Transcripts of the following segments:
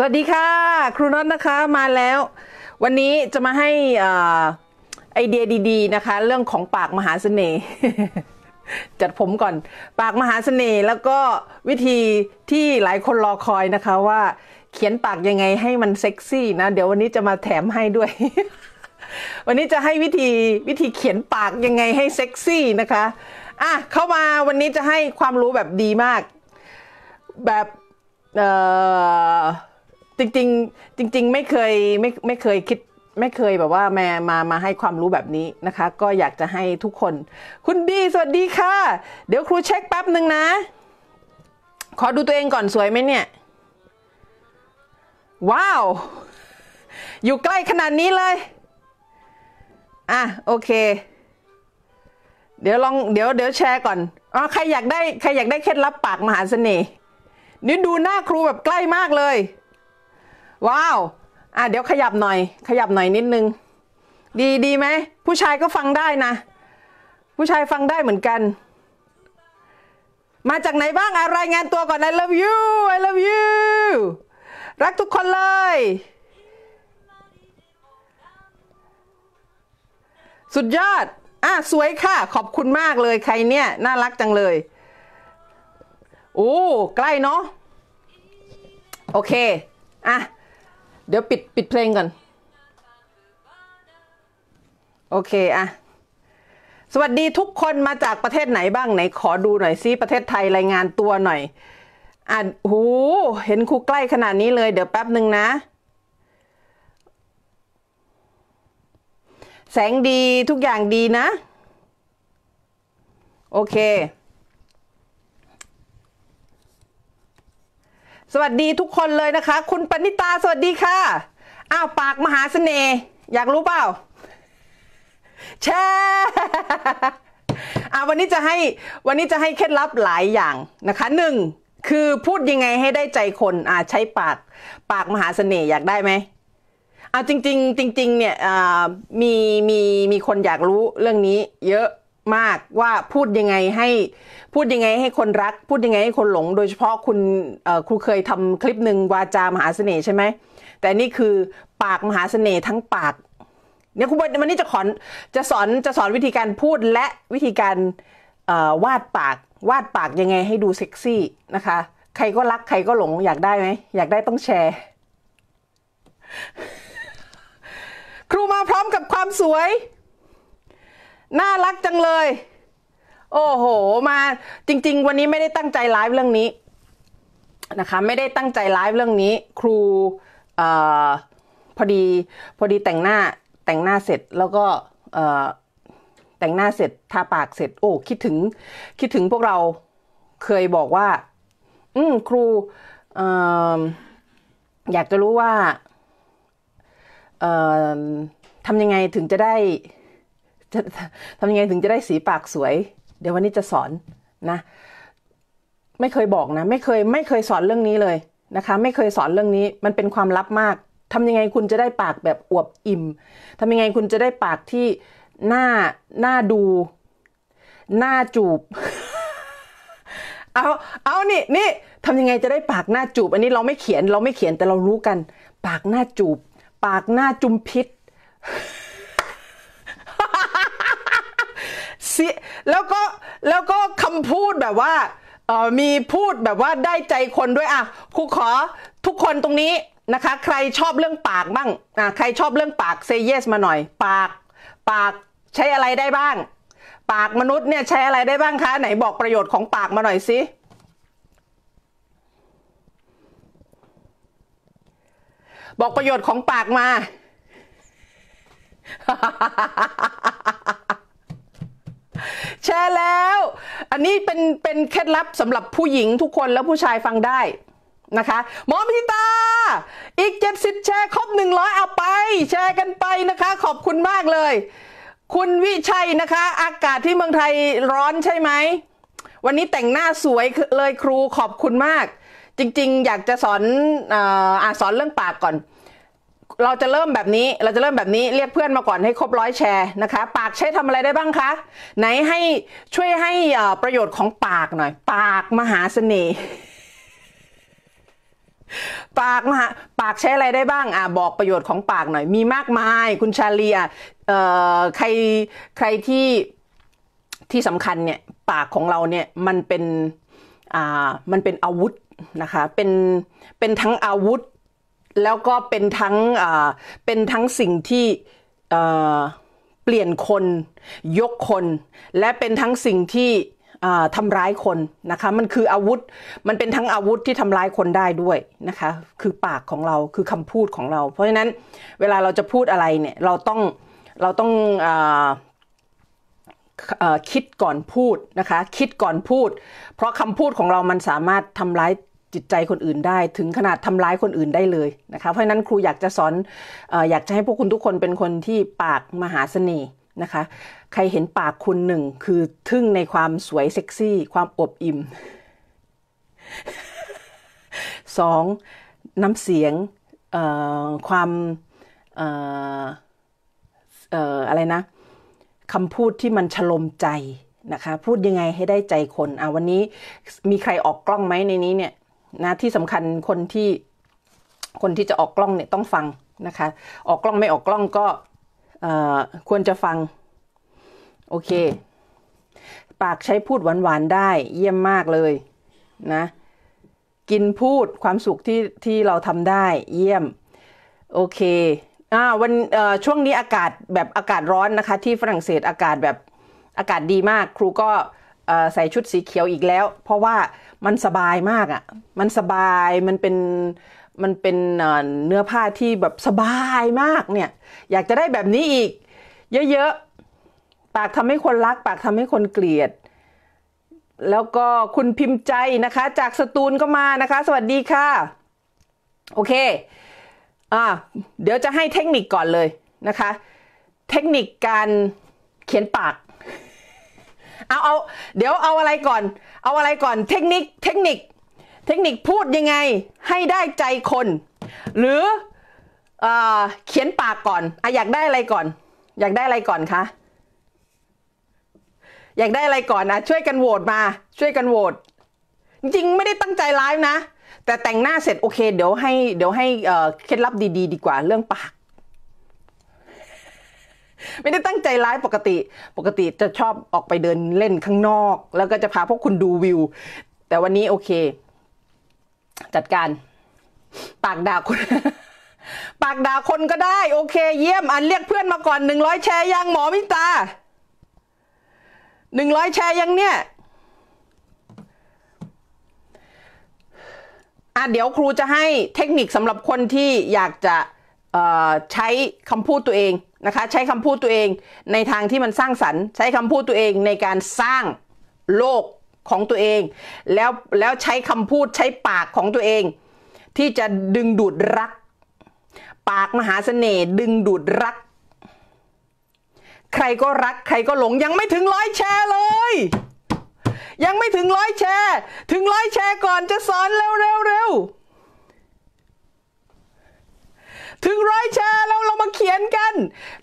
สวัสดีค่ะครูน็อตนะคะมาแล้ว วันนี้จะมาให้ไอเดียดีๆนะคะ เรื่องของปากมหาเสน่ห์จัดผมก่อนปากมหาเสน่ห์แล้วก็วิธีที่หลายคนรอคอยนะคะว่าเขียนปากยังไงให้มันเซ็กซี่นะเดี๋ยววันนี้จะมาแถมให้ด้วย วันนี้จะให้วิธีวิธีเขียนปากยังไงให้เซ็กซี่นะคะอ่ะเข้ามาวันนี้จะให้ความรู้แบบดีมาก แบบเอ่อจริงๆจริงๆ ไม่เคยไม่ไม่เคยคิดไม่เคยแบบว่าแม่มามาให้ความรู้แบบนี้นะคะ ก็อยากจะให้ทุกคน คุณบีสวัสดีค่ะ เดี๋ยวครูเช็คแป๊บหนึ่งนะ ขอดูตัวเองก่อนสวยไหมเนี่ย ว้าว อยู่ใกล้ขนาดนี้เลย อ่ะโอเค เดี๋ยวลอง เดี๋ยวเดี๋ยวแชร์ก่อนอ๋อใครอยากได้ใครอยากได้เคล็ดลับปากมหาเสน่ห์นี่ดูหน้าครูแบบใกล้มากเลยว้าว อ่ะเดี๋ยวขยับหน่อย ขยับหน่อยนิดนึง ดีดีไหม ผู้ชายก็ฟังได้นะ ผู้ชายฟังได้เหมือนกัน มาจากไหนบ้าง อะไรายงานตัวก่อน I love you I love you รักทุกคนเลย สุดยอด อ่ะสวยค่ะ ขอบคุณมากเลย ใครเนี่ย น่ารักจังเลย โอ้ใกล้เนาะ โอเค อ่ะเดี๋ยว ปิด ปิดเพลงก่อน โอเคอะ สวัสดีทุกคน มาจากประเทศไหนบ้างไหนขอดูหน่อยซิประเทศไทยรายงานตัวหน่อยอ่ะหู เห็นครูใกล้ขนาดนี้เลยเดี๋ยว แป๊บหนึ่งนะ แสงดีทุกอย่างดีนะ โอเคสวัสดีทุกคนเลยนะคะ คุณปณิตาสวัสดีค่ะอ้าวปากมหาเสน่ห์อยากรู้เปล่าแช่อ่าวันนี้จะให้วันนี้จะให้เคล็ดลับหลายอย่างนะคะ หนึ่ง คือพูดยังไงให้ได้ใจคนอ่าใช้ปากปากมหาเสน่ห์อยากได้ไหมเอาจริงๆจริงๆเนี่ยมีมีมีคนอยากรู้เรื่องนี้เยอะมากว่าพูดยังไงให้ พูดยังไงให้คนรัก พูดยังไงให้คนหลง โดยเฉพาะคุณครูเคยทำคลิปหนึ่งวาจามหาเสน่ห์ใช่ไหมแต่นี่คือปากมหาเสน่ห์ทั้งปากเนี่ยครูบวันนี้จะขอนจะสอนจะสอนวิธีการพูดและวิธีการวาดปากวาดปากยังไงให้ดูเซ็กซี่นะคะ ใครก็รักใครก็หลงอยากได้ไหม อยากได้ต้องแชร์ ครูมาพร้อมกับความสวยน่ารักจังเลย โอ้โห มา จริง ๆ วันนี้ไม่ได้ตั้งใจไลฟ์เรื่องนี้ นะคะ ไม่ได้ตั้งใจไลฟ์เรื่องนี้ ครูออพอดี พอดีแต่งหน้า แต่งหน้าเสร็จแล้วก็แต่งหน้าเสร็จทาปากเสร็จ โอ้คิดถึง คิดถึงพวกเราเคยบอกว่า อืมครูออยากจะรู้ว่าทำยังไงถึงจะได้จะทำยังไงถึงจะได้สีปากสวย เดี๋ยววันนี้จะสอนนะ ไม่เคยบอกนะไม่เคย ไม่เคยสอนเรื่องนี้เลยนะคะ ไม่เคยสอนเรื่องนี้ มันเป็นความลับมาก ทำยังไงคุณจะได้ปากแบบอวบอิ่ม ทำยังไงคุณจะได้ปากที่หน้าหน้าดู หน้าจูบ เอา เอานี่นี่ทำยังไงจะได้ปากหน้าจูบอันนี้เราไม่เขียน เราไม่เขียนแต่เรารู้กัน ปากหน้าจูบ ปากหน้าจุมพิษซีแล้วก็แล้วก็คำพูดแบบว่าเออมีพูดแบบว่าได้ใจคนด้วยอ่ะครูขอทุกคนตรงนี้นะคะ ใครชอบเรื่องปากบ้างอ่ะใครชอบเรื่องปากเซเยส มาหน่อย ปากปากใช้อะไรได้บ้าง ปากมนุษย์เนี่ยใช้อะไรได้บ้างคะไหนบอกประโยชน์ของปากมาหน่อยสิบอกประโยชน์ของปากมาแชร์แล้ว อันนี้เป็นเป็นเคล็ดลับสำหรับผู้หญิงทุกคนแล้วผู้ชายฟังได้นะคะ หมอมิตา อีก 70 แชร์ครบ100เอาไป แชร์กันไปนะคะขอบคุณมากเลย คุณวิชัยนะคะ อากาศที่เมืองไทยร้อนใช่ไหม วันนี้แต่งหน้าสวยเลยครูขอบคุณมาก จริงๆอยากจะสอนอ่าสอนเรื่องปากก่อนเราจะเริ่มแบบนี้เราจะเริ่มแบบนี้เรียกเพื่อนมาก่อนให้ครบร้อยแชร์นะคะปากใช้ทำอะไรได้บ้างคะไหนให้ช่วยให้ประโยชน์ของปากหน่อย ปากมหาเสน่ห์ปากมหาปากใช้อะไรได้บ้างอ่ะบอกประโยชน์ของปากหน่อยมีมากมายคุณชาเลียเอ่อใครใครที่ที่สำคัญเนี่ยปากของเราเนี่ยมันเป็นอ่ามันเป็นอาวุธนะคะเป็นเป็นทั้งอาวุธแล้วก็เป็นทั้งเป็นทั้งสิ่งที่เปลี่ยนคน ยกคน และเป็นทั้งสิ่งที่ทำร้ายคนนะคะมันคืออาวุธมันเป็นทั้งอาวุธที่ทำร้ายคนได้ด้วยนะคะคือปากของเราคือคำพูดของเรา เพราะฉะนั้นเวลาเราจะพูดอะไรเนี่ยเราต้องเราต้องอคิดก่อนพูดนะคะคิดก่อนพูด เพราะคำพูดของเรามันสามารถทำร้ายจิตใจคนอื่นได้ถึงขนาดทำร้ายคนอื่นได้เลยนะคะเพราะนั้นครูอยากจะสอนออยากจะให้พวกคุณทุกคนเป็นคนที่ปากมหาเสน่ห์นะคะ ใครเห็นปากคุณหนึ่ง คือทึ่งในความสวยเซ็กซี่ ความอบอิ่มสองน้ำเสียงความอะไรนะคำพูดที่มันฉลมใจนะคะ พูดยังไงให้ได้ใจคนอ่ะวันนี้มีใครออกกล้องไหมในนี้เนี่ยนะที่สำคัญคนที่คนที่จะออกกล้องเนี่ยต้องฟังนะคะ ออกกล้องไม่ออกกล้องก็ควรจะฟัง โอเค ปากใช้พูดหวานๆได้ เยี่ยมมากเลยนะกินพูดความสุขที่ที่เราทำได้เยี่ยมโอเคอ่าวันช่วงนี้อากาศแบบอากาศร้อนนะคะ ที่ฝรั่งเศสอากาศแบบอากาศดีมากครูก็ใส่ชุดสีเขียวอีกแล้ว เพราะว่ามันสบายมากอะ่ะมันสบายมันเป็นมันเป็นเนื้อผ้าที่แบบสบายมากเนี่ยอยากจะได้แบบนี้อีก เยอะๆ ปากทำให้คนรัก ปากทำให้คนเกลียด แล้วก็คุณพิมพ์ใจนะคะจากสตูลก็มานะคะ สวัสดีค่ะโอเคอ่าเดี๋ยวจะให้เทคนิคก่อนเลยนะคะ เทคนิคการเขียนปากเอาเอาเดี๋ยวเอาอะไรก่อนเอาอะไรก่อนเทคนิคเทคนิคเทคนิคพูดยังไงให้ได้ใจคนหรือเอเขียนปากก่อนออยากได้อะไรก่อนอยากได้อะไรก่อนคะอยากได้อะไรก่อนนะช่วยกันโหวตมาช่วยกันโหวตจริงไม่ได้ตั้งใจไลฟ์นะแต่แต่งหน้าเสร็จโอเคเดี๋ยวให้เดี๋ยวให้เคล็ดลับดีๆดีกว่าเรื่องปากไม่ได้ตั้งใจไลฟ์ปกติ ปกติจะชอบออกไปเดินเล่นข้างนอก แล้วก็จะพาพวกคุณดูวิว แต่วันนี้โอเค จัดการ ปากด่าคน ปากด่าคนก็ได้โอเค เยี่ยมอันเรียกเพื่อนมาก่อนหนึ่งร้อยแชร์ยังหมอมิตาหนึ่งร้อยแชร์ยังเนี่ยอ่ะเดี๋ยวครูจะให้เทคนิคสำหรับคนที่อยากจะใช้คำพูดตัวเองนะคะใช้คำพูดตัวเองในทางที่มันสร้างสรรค์ใช้คำพูดตัวเองในการสร้างโลกของตัวเองแล้วแล้วใช้คำพูดใช้ปากของตัวเอง ที่จะดึงดูดรัก ปากมหาเสน่ห์ดึงดูดรัก ใครก็รักใครก็หลงยังไม่ถึงร้อยแชร์เลย ยังไม่ถึงร้อยแชร์ ถึงร้อยแชร์ก่อนจะสอนเร็วเร็วเร็วถึงร้อยแชร์เราเรามาเขียนกัน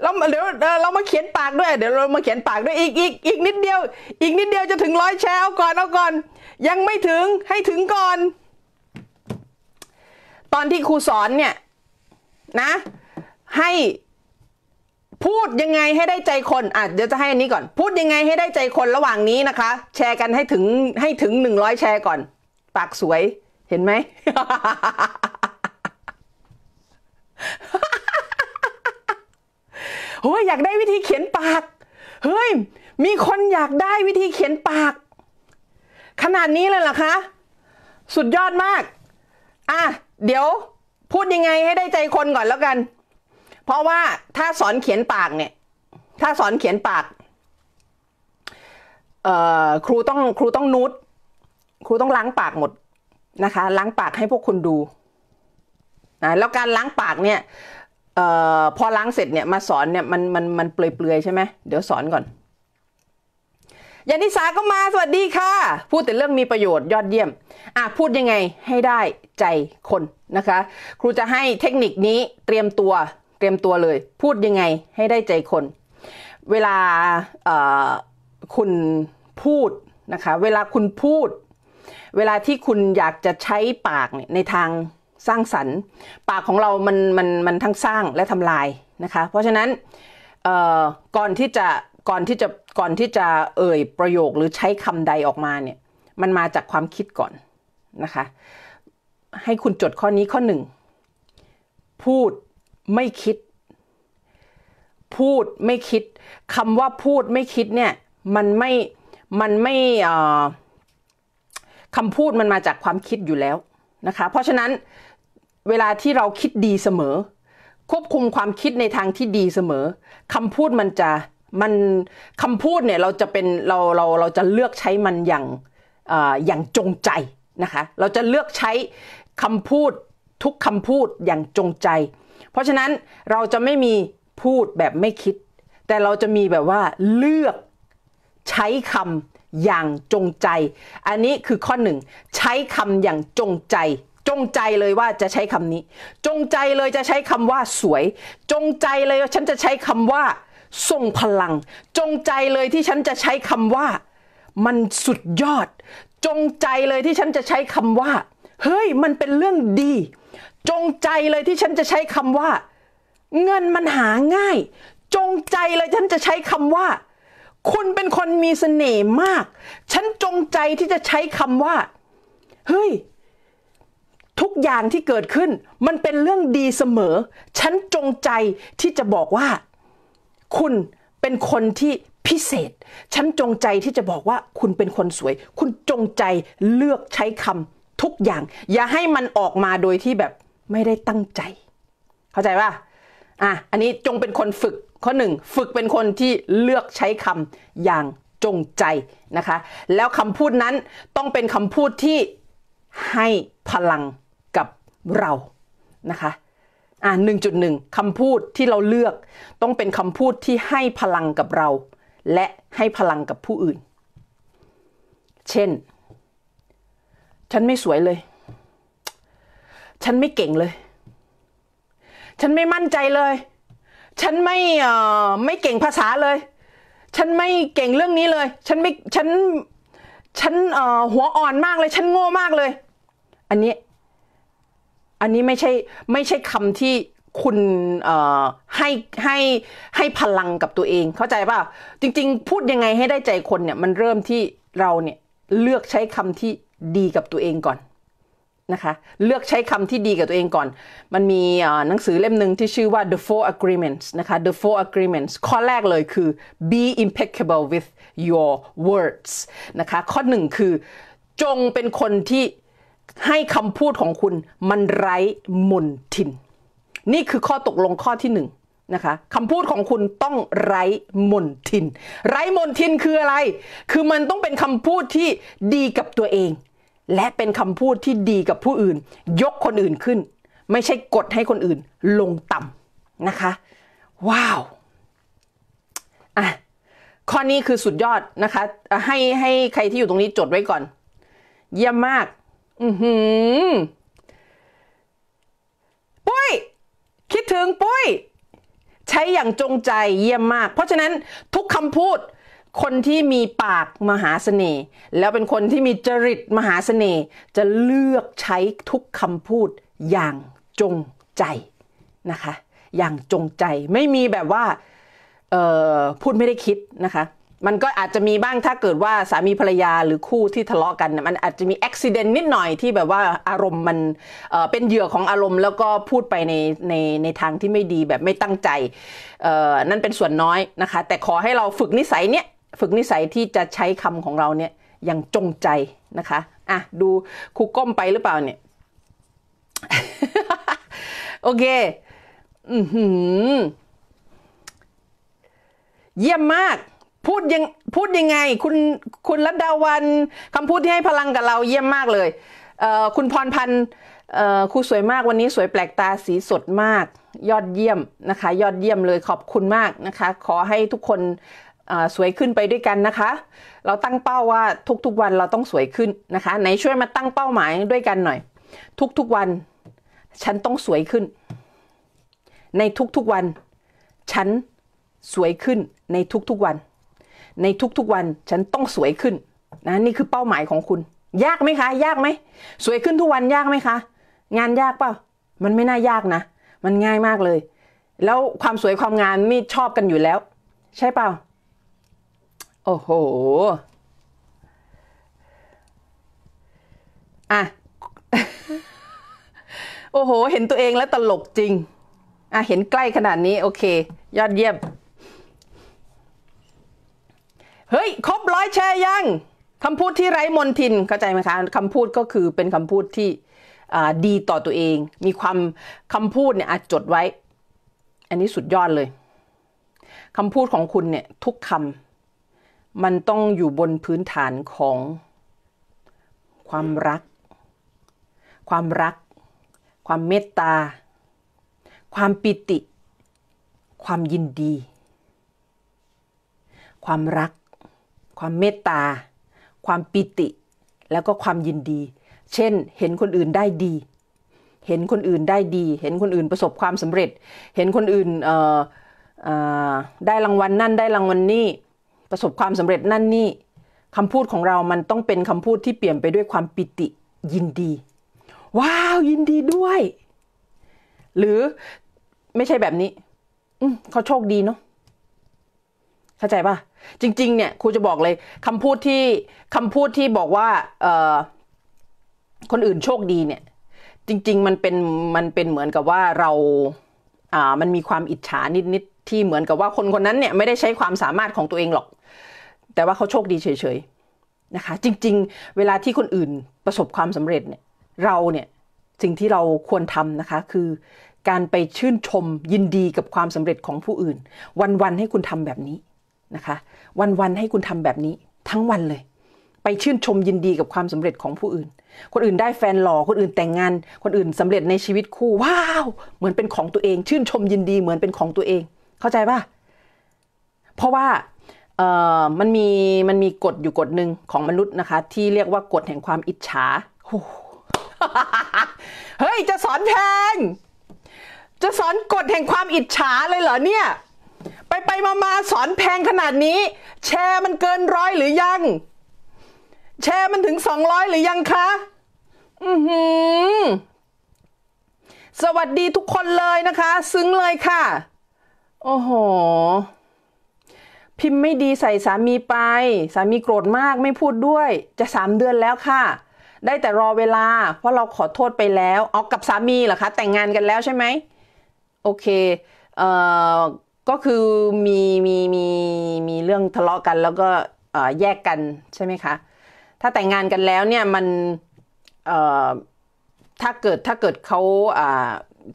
เราเดี๋ยวเรามาเขียนปากด้วย เดี๋ยว เรามาเขียนปากด้วยอีกอีกอีกนิดเดียว อีกนิดเดียวจะถึงร้อยแชร์เอาก่อนเอาก่อน ยังไม่ถึงให้ถึงก่อน ตอนที่ครูสอนเนี่ยนะ ให้พูดยังไงให้ได้ใจคนอ่ะเดี๋ยวจะให้อันนี้ก่อน พูดยังไงให้ได้ใจคนระหว่างนี้นะคะ แชร์กันให้ถึงให้ถึงหนึ่งร้อยแชร์ก่อน ปากสวยเห็นไหมเฮ้ยอยากได้วิธีเขียนปาก เฮ้ย มีคนอยากได้วิธีเขียนปาก ขนาดนี้เลยเหรอคะ สุดยอดมาก อ่ะเดี๋ยว พูดยังไงให้ได้ใจคนก่อนแล้วกัน เพราะว่า ถ้าสอนเขียนปากเนี่ย ถ้าสอนเขียนปากเอ่อครูต้องครูต้องนูดครูต้องล้างปากหมด นะคะ ล้างปากให้พวกคุณดูนะแล้วการล้างปากเนี่ยออพอล้างเสร็จเนี่ยมาสอนเนี่ยมันมันมันเปลือยๆใช่ไหมเดี๋ยวสอนก่อนยานิสาก็มาสวัสดีค่ะ พูดแต่เรื่องมีประโยชน์ยอดเยี่ยมอ่ะพูดยังไงให้ได้ใจคนนะคะ ครูจะให้เทคนิคนี้เตรียมตัวเตรียมตัวเลย พูดยังไงให้ได้ใจคน เวลาคุณพูดนะคะเวลาคุณพูด เวลาที่คุณอยากจะใช้ปากเนี่ยในทางสร้างสรรค์ปากของเรา มัน มัน มันทั้งสร้างและทำลายนะคะ เพราะฉะนั้นก่อนที่จะ ก่อนที่จะ ก่อนที่จะเอ่ยประโยคหรือใช้คำใดออกมาเนี่ย มันมาจากความคิดก่อนนะคะ ให้คุณจดข้อนี้ข้อหนึ่งพูดไม่คิด พูดไม่คิด คำว่าพูดไม่คิดเนี่ย มันไม่ มันไม่คำพูดมันมาจากความคิดอยู่แล้วนะคะ เพราะฉะนั้นเวลาที่เราคิดดีเสมอ ควบคุมความคิดในทางที่ดีเสมอคำพูดมันจะมันคำพูดเนี่ยเราจะเป็นเราเราเราจะเลือกใช้มันอย่างอย่างจงใจนะคะเราจะเลือกใช้คำพูดทุกคำพูดอย่างจงใจ เพราะฉะนั้นเราจะไม่มีพูดแบบไม่คิด แต่เราจะมีแบบว่าเลือกใช้คำอย่างจงใจ อันนี้คือข้อหนึ่งใช้คำอย่างจงใจจงใจเลยว่าจะใช้คำนี้ จงใจเลยจะใช้คำว่าสวย จงใจเลยฉันจะใช้คำว่าทรงพลัง จงใจเลยที่ฉันจะใช้คำว่ามันสุดยอด จงใจเลยที่ฉันจะใช้คำว่า เฮ้ย มันเป็นเรื่องดี จงใจเลยที่ฉันจะใช้คำว่าเงินมันหาง่าย จงใจเลยฉันจะใช้คำว่าคุณเป็นคนมีเสน่ห์มาก ฉันจงใจที่จะใช้คำว่า เฮ้ยทุกอย่างที่เกิดขึ้น มันเป็นเรื่องดีเสมอ ฉันจงใจที่จะบอกว่า คุณเป็นคนที่พิเศษ ฉันจงใจที่จะบอกว่าคุณเป็นคนสวย คุณจงใจเลือกใช้คำทุกอย่าง อย่าให้มันออกมาโดยที่แบบไม่ได้ตั้งใจ เข้าใจป่ะ อ่ะ อันนี้จงเป็นคนฝึกข้อหนึ่งฝึกเป็นคนที่เลือกใช้คำอย่างจงใจนะคะ แล้วคำพูดนั้นต้องเป็นคำพูดที่ให้พลังเรา นะคะ อ่าหนึ่งจุดหนึ่งคำพูดที่เราเลือก ต้องเป็นคำพูดที่ให้พลังกับเรา และให้พลังกับผู้อื่น เช่น ฉันไม่สวยเลย ฉันไม่เก่งเลย ฉันไม่มั่นใจเลย ฉันไม่เอ่อไม่เก่งภาษาเลย ฉันไม่เก่งเรื่องนี้เลย ฉันไม่ ฉัน ฉันเอ่อหัวอ่อนมากเลย ฉันโง่มากเลย อันนี้อันนี้ไม่ใช่ไม่ใช่คำที่คุณให้ให้ให้พลังกับตัวเอง เข้าใจป่ะ จริงๆ พูดยังไงให้ได้ใจคนเนี่ยมันเริ่มที่เราเนี่ยเลือกใช้คำที่ดีกับตัวเองก่อนนะคะเลือกใช้คำที่ดีกับตัวเองก่อน มันมีหนังสือเล่มหนึ่งที่ชื่อว่า The Four Agreements นะคะ The Four Agreements ข้อแรกเลยคือ be impeccable with your words นะคะข้อหนึ่งคือจงเป็นคนที่ให้คำพูดของคุณมันไร้มนทิน นี่คือข้อตกลงข้อที่หนึ่งนะคะคำพูดของคุณต้องไร้มนทิน ไร้มนทินคืออะไร คือมันต้องเป็นคำพูดที่ดีกับตัวเอง และเป็นคำพูดที่ดีกับผู้อื่น ยกคนอื่นขึ้น ไม่ใช่กดให้คนอื่นลงต่ำนะคะ ว้าว อ่ะ ข้อนี้คือสุดยอดนะคะ ให้ให้ใครที่อยู่ตรงนี้จดไว้ก่อนเยี่ยมมากอือหือปุ้ย คิดถึงปุ้ย ใช้อย่างจงใจเยี่ยมมาก เพราะฉะนั้นทุกคำพูด คนที่มีปากมหาเสน่ห์แล้วเป็นคนที่มีจริตมหาเสน่ห์จะเลือกใช้ทุกคำพูดอย่างจงใจนะคะ อย่างจงใจไม่มีแบบว่าพูดไม่ได้คิดนะคะมันก็อาจจะมีบ้างถ้าเกิดว่าสามีภรรยาหรือคู่ที่ทะเลาะกันมันอาจจะมีอุบิเหตุนิดหน่อยที่แบบว่าอารมณ์มันเป็นเหยื่อของอารมณ์ แล้วก็พูดไปในในในทางที่ไม่ดีแบบไม่ตั้งใจนั่นเป็นส่วนน้อยนะคะ แต่ขอให้เราฝึกนิสัยเนี้ยฝึกนิสัยที่จะใช้คำของเราเนี่ยอย่างจงใจนะคะ อ่ะดูครูก้มไปหรือเปล่าเนี่ยโอเคอือหือเยี่ยมมากพูดยัง พูดยังไง คุณ คุณรัตดาวันคำพูดที่ให้พลังกับเราเยี่ยมมากเลยเอ่อคุณพรพันธ์เอ่อครูสวยมาก วันนี้ สวยแปลกตาสีสดมาก ยอดเยี่ยมนะคะ ยอดเยี่ยมเลยขอบคุณมากนะคะ ขอให้ทุกคนสวยขึ้นไปด้วยกันนะคะ เราตั้งเป้าว่าทุกๆวันเราต้องสวยขึ้นนะคะ ไหนช่วยมาตั้งเป้าหมายด้วยกันหน่อย ทุกๆวันฉันต้องสวยขึ้น ในทุกๆวัน ฉันสวยขึ้น ในทุกๆวันในทุก ๆ วันฉันต้องสวยขึ้นนะ นี่คือเป้าหมายของคุณ ยากไหมคะ ยากไหม สวยขึ้นทุกวันยากไหมคะ งานยากเปล่ามันไม่น่ายากนะมันง่ายมากเลย แล้วความสวยความงานนี่ชอบกันอยู่แล้ว ใช่เปล่าโอ้โหอ่ะโอ้โหเห็นตัวเองแล้วตลกจริงอ่ะเห็นใกล้ขนาดนี้ โอเค ยอดเยี่ยมเฮ้ย ครบร้อยแชร์ยัง คำพูดที่ไร้มนทิน เข้าใจไหมคะคำพูดก็คือเป็นคำพูดที่ดีต่อตัวเอง มีความคำพูดเนี่ยอาจจดไว้ อันนี้สุดยอดเลย คำพูดของคุณเนี่ย ทุกคำมันต้องอยู่บนพื้นฐานของ ความรัก ความรัก ความเมตตา ความปิติ ความยินดี ความรักความเมตตาความปิติ แล้วก็ความยินดี เช่น เห็นคนอื่นได้ดี เห็นคนอื่นได้ดี เห็นคนอื่นประสบความสำเร็จ เห็นคนอื่นได้รางวัลนนั่น ได้รางวัลนนี่ ประสบความสำเร็จนั่นนี่คำพูดของเรามันต้องเป็นคำพูดที่เปลี่ยนไปด้วยความปิติ ยินดี ว้าวยินดีด้วย หรือไม่ใช่แบบนี้เขาโชคดีเนาะเข้าใจป่ะ จริงๆเนี่ยครูจะบอกเลย คำพูดที่คำพูดที่บอกว่าเออคนอื่นโชคดีเนี่ย จริง ๆ มันเป็นมันเป็นเหมือนกับว่าเราอ่ามันมีความอิจฉานิดๆที่เหมือนกับว่าคนคนนั้นเนี่ยไม่ได้ใช้ความสามารถของตัวเองหรอก แต่ว่าเขาโชคดีเฉยๆนะคะ จริงๆ เวลาที่คนอื่นประสบความสำเร็จเนี่ย เราเนี่ยสิ่งที่เราควรทำนะคะ คือ การไปชื่นชมยินดีกับความสำเร็จของผู้อื่น วันๆให้คุณทำแบบนี้นะคะวัน ๆ ให้คุณทำแบบนี้ทั้งวันเลย ไปชื่นชมยินดีกับความสำเร็จของผู้อื่น คนอื่นได้แฟนหล่อคนอื่นแต่งงาน คนอื่นสำเร็จในชีวิตคู่ ว้าว เหมือนเป็นของตัวเอง ชื่นชมยินดีเหมือนเป็นของตัวเอง เข้าใจป่ะ เพราะว่าเอ่อมันมีมันมีกฎอยู่กฎหนึ่งของมนุษย์นะคะ ที่เรียกว่ากฎแห่งความอิจฉาเฮ้ยจะสอนแพง จะสอนกฎแห่งความอิจฉาเลยเหรอเนี่ยไปมาสอนแพงขนาดนี้ แชร์ มันเกินร้อยหรือยัง แชร์ มันถึงสองร้อยหรือยังคะอือหือสวัสดีทุกคนเลยนะคะ ซึ้ง เลยค่ะ โอ้โหพิมพ์ ไม่ดีใส่สามีไป สามีโกรธมากไม่พูดด้วย จะสามเดือนแล้วค่ะ ได้แต่รอเวลา เพราะเราขอโทษไปแล้วเอากับสามีเหรอคะแต่งงานกันแล้วใช่ไหมโอเค เอ่อก็คือมีมีมีมีเรื่องทะเลาะกันแล้วก็แยกกันใช่ไหมคะ ถ้าแต่งงานกันแล้วเนี่ยมันถ้าเกิดถ้าเกิดเขา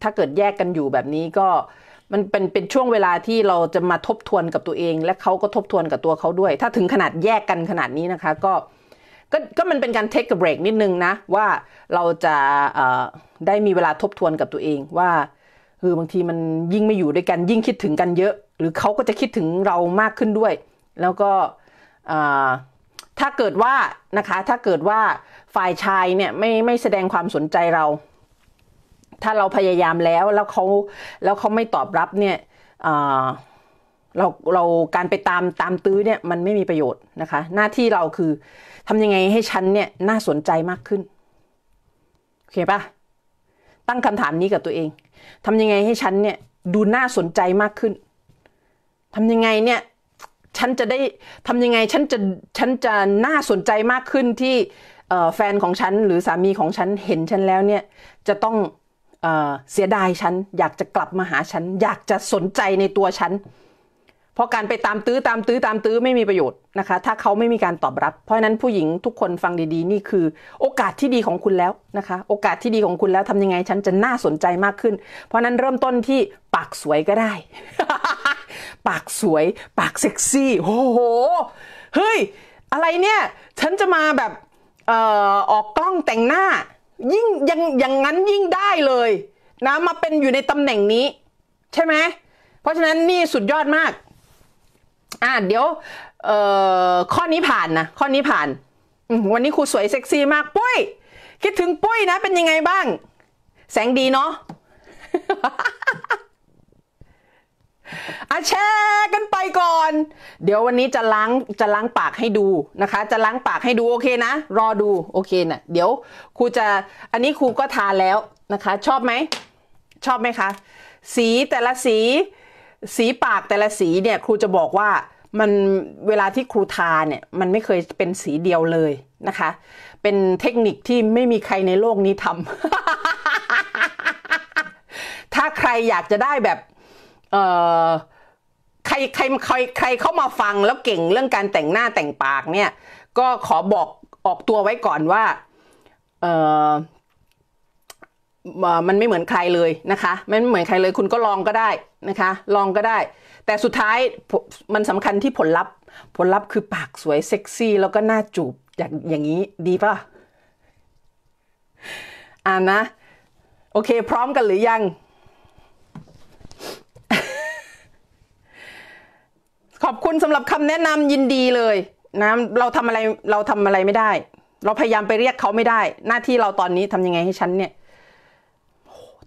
ถ้าเกิดแยกกันอยู่แบบนี้ก็มันเป็นเป็นช่วงเวลาที่เราจะมาทบทวนกับตัวเอง และเขาก็ทบทวนกับตัวเขาด้วย ถ้าถึงขนาดแยกกันขนาดนี้นะคะก็ก็ก็มันเป็นการเทคเบรกนิดนึงนะว่าเราจะได้มีเวลาทบทวนกับตัวเองว่าคือบางทีมันยิ่งไม่อยู่ด้วยกันยิ่งคิดถึงกันเยอะ หรือเขาก็จะคิดถึงเรามากขึ้นด้วย แล้วก็ถ้าเกิดว่านะคะถ้าเกิดว่า ฝ่ายชายเนี่ยไม่ไม่แสดงความสนใจเรา ถ้าเราพยายามแล้วแล้วเขาแล้วเขาไม่ตอบรับเนี่ยเราเราการไปตามตามตื้อเนี่ยมันไม่มีประโยชน์นะคะ หน้าที่เราคือทำยังไงให้ฉันเนี่ยน่าสนใจมากขึ้นโอเคปะ่ะตั้งคำถามนี้กับตัวเอง ทำยังไงให้ฉันเนี่ยดูน่าสนใจมากขึ้น ทำยังไงเนี่ยฉันจะได้ทำยังไงฉันจะฉันจะน่าสนใจมากขึ้นที่แฟนของฉันหรือสามีของฉันเห็นฉันแล้วเนี่ยจะต้องเสียดายฉัน อยากจะกลับมาหาฉัน อยากจะสนใจในตัวฉันเพราะการไปตามตื้อตามตื้อตามตื้อไม่มีประโยชน์นะคะ ถ้าเขาไม่มีการตอบรับ เพราะนั้นผู้หญิงทุกคนฟังดีๆ นี่คือโอกาสที่ดีของคุณแล้วนะคะ โอกาสที่ดีของคุณแล้วทำยังไงฉันจะน่าสนใจมากขึ้น เพราะนั้นเริ่มต้นที่ปากสวยก็ได้ ปากสวย ปากเซ็กซี่โอ้โหเฮ้ยอะไรเนี่ยฉันจะมาแบบเอออกกล้องแต่งหน้ายิ่งยังอย่างนั้นยิ่งได้เลยนะมาเป็นอยู่ในตำแหน่งนี้ ใช่ไหมเพราะฉะนั้นนี่สุดยอดมากอ่าเดี๋ยวเอ่อข้อนี้ผ่านนะข้อนี้ผ่านวันนี้ครูสวยเซ็กซี่มากปุ้ย คิดถึงปุ้ยนะ เป็นยังไงบ้าง แสงดีเนาะอาแชร์กันไปก่อน เดี๋ยววันนี้จะล้างจะล้างปากให้ดูนะคะ จะล้างปากให้ดูโอเคนะ รอดูโอเคนะ่ะ เดี๋ยวครูจะอันนี้ครูก็ทาแล้วนะคะ ชอบไหมชอบไหมคะ สีแต่ละสีสีปากแต่ละสีเนี่ยครูจะบอกว่า มันเวลาที่ครูทาเนี่ย มันไม่เคยเป็นสีเดียวเลยนะคะ เป็นเทคนิคที่ไม่มีใครในโลกนี้ทำถ้าใครอยากจะได้แบบเออใครใครใครใครเข้ามาฟังแล้วเก่งเรื่องการแต่งหน้าแต่งปากเนี่ย ก็ขอบอกออกตัวไว้ก่อนว่ามันไม่เหมือนใครเลยนะคะไม่เหมือนใครเลย คุณก็ลองก็ได้นะคะ ลองก็ได้ แต่สุดท้ายมันสำคัญที่ผลลัพธ์ ผลลัพธ์คือปากสวยเซ็กซี่ แล้วก็หน้าจูบ อย่างอย่างนี้ดีป่ะ อ่านนะ โอเค พร้อมกันหรือยัง ขอบคุณสำหรับคำแนะนำยินดีเลยนะเราทำอะไรเราทำอะไรไม่ได้ เราพยายามไปเรียกเขาไม่ได้ หน้าที่เราตอนนี้ทำยังไงให้ฉันเนี่ย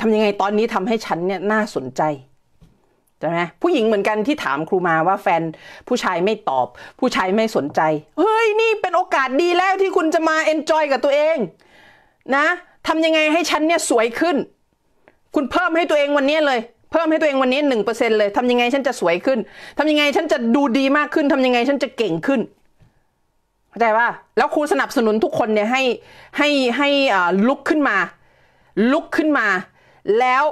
ทำยังไงตอนนี้ทำให้ฉันเนี่ยน่าสนใจใช่ไหมผู้หญิงเหมือนกันที่ถามครูมาว่าแฟนผู้ชายไม่ตอบ ผู้ชายไม่สนใจเฮ้ยนี่เป็นโอกาสดีแล้วที่คุณจะมาเอนจอยกับตัวเอง นะทำยังไงให้ฉันเนี่ยสวยขึ้น คุณเพิ่มให้ตัวเองวันนี้เลย เพิ่มให้ตัวเองวันนี้หนึ่งเปอร์เซ็นเลยทำยังไงฉันจะสวยขึ้นทำยังไงฉันจะดูดีมากขึ้นทำยังไงฉันจะเก่งขึ้นเข้าใจป่ะแล้วครูสนับสนุนทุกคนเนี่ยให้ให้ให้ลุกขึ้นมา ลุกขึ้นมาแล้ว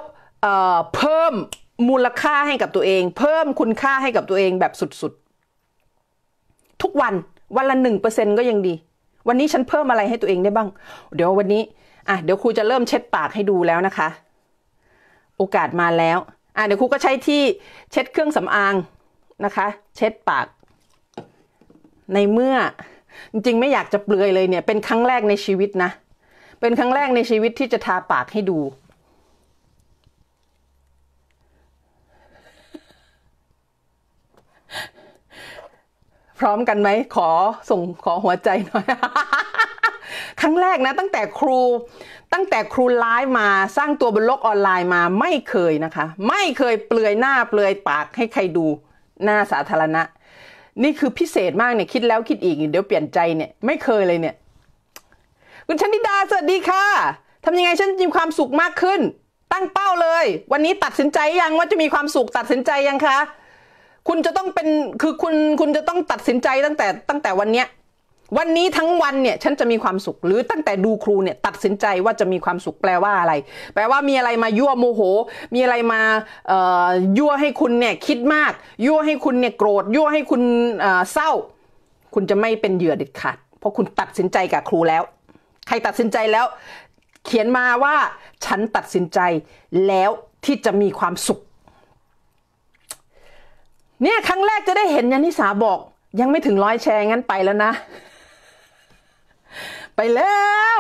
เเพิ่มมูลค่าให้กับตัวเอง เพิ่มคุณค่าให้กับตัวเองแบบสุดๆ ทุกวัน วันละหนึ่งเปอร์เซ็นก็ยังดี วันนี้ฉันเพิ่มอะไรให้ตัวเองได้บ้าง เดี๋ยววันนี้ อ่ะเดี๋ยวครูจะเริ่มเช็ดปากให้ดูแล้วนะคะ โอกาสมาแล้ว อ่ะเดี๋ยวครูก็ใช้ที่เช็ดเครื่องสำอางนะคะ เช็ดปาก ในเมื่อ จริงๆ ไม่อยากจะเปลือยเลยเนี่ย เป็นครั้งแรกในชีวิตนะ เป็นครั้งแรกในชีวิตที่จะทาปากให้ดูพร้อมกันไหมขอส่งขอหัวใจหน่อย ครั้งแรกนะตั้งแต่ครูตั้งแต่ครูไลฟ์มาสร้างตัวบนโลกออนไลน์มาไม่เคยนะคะ ไม่เคยเปลือยหน้า เปลือยปากให้ใครดูหน้าสาธารณะ นี่คือพิเศษมากเนี่ย คิดแล้วคิดอีกเดี๋ยวเปลี่ยนใจเนี่ย ไม่เคยเลยเนี่ย คุณชนิดาสวัสดีค่ะทำยังไงฉันมีความสุขมากขึ้น ตั้งเป้าเลย วันนี้ตัดสินใจยังว่าจะมีความสุขตัดสินใจยังคะคุณจะต้องเป็นคือคุณคุณจะต้องตัดสินใจตั้งแต่ตั้งแต่วันเนี้ยวันนี้ทั้งวันเนี่ยฉันจะมีความสุข หรือตั้งแต่ดูครูเนี่ยตัดสินใจว่าจะมีความสุขแปลว่าอะไร แปลว่ามีอะไรมายั่วโมโห มีอะไรมายั่วให้คุณเนี่ยคิดมากยั่วให้คุณเนี่ยโกรธยั่วให้คุณเศร้า คุณจะไม่เป็นเหยื่อเด็ดขาดเพราะคุณตัดสินใจกับครูแล้ว ใครตัดสินใจแล้ว เขียนมาว่า ฉันตัดสินใจแล้วที่จะมีความสุขเนี่ยครั้งแรกจะได้เห็นยานิสาบอกยังไม่ถึงร้อยแชร์งั้นไปแล้วนะ ไปแล้ว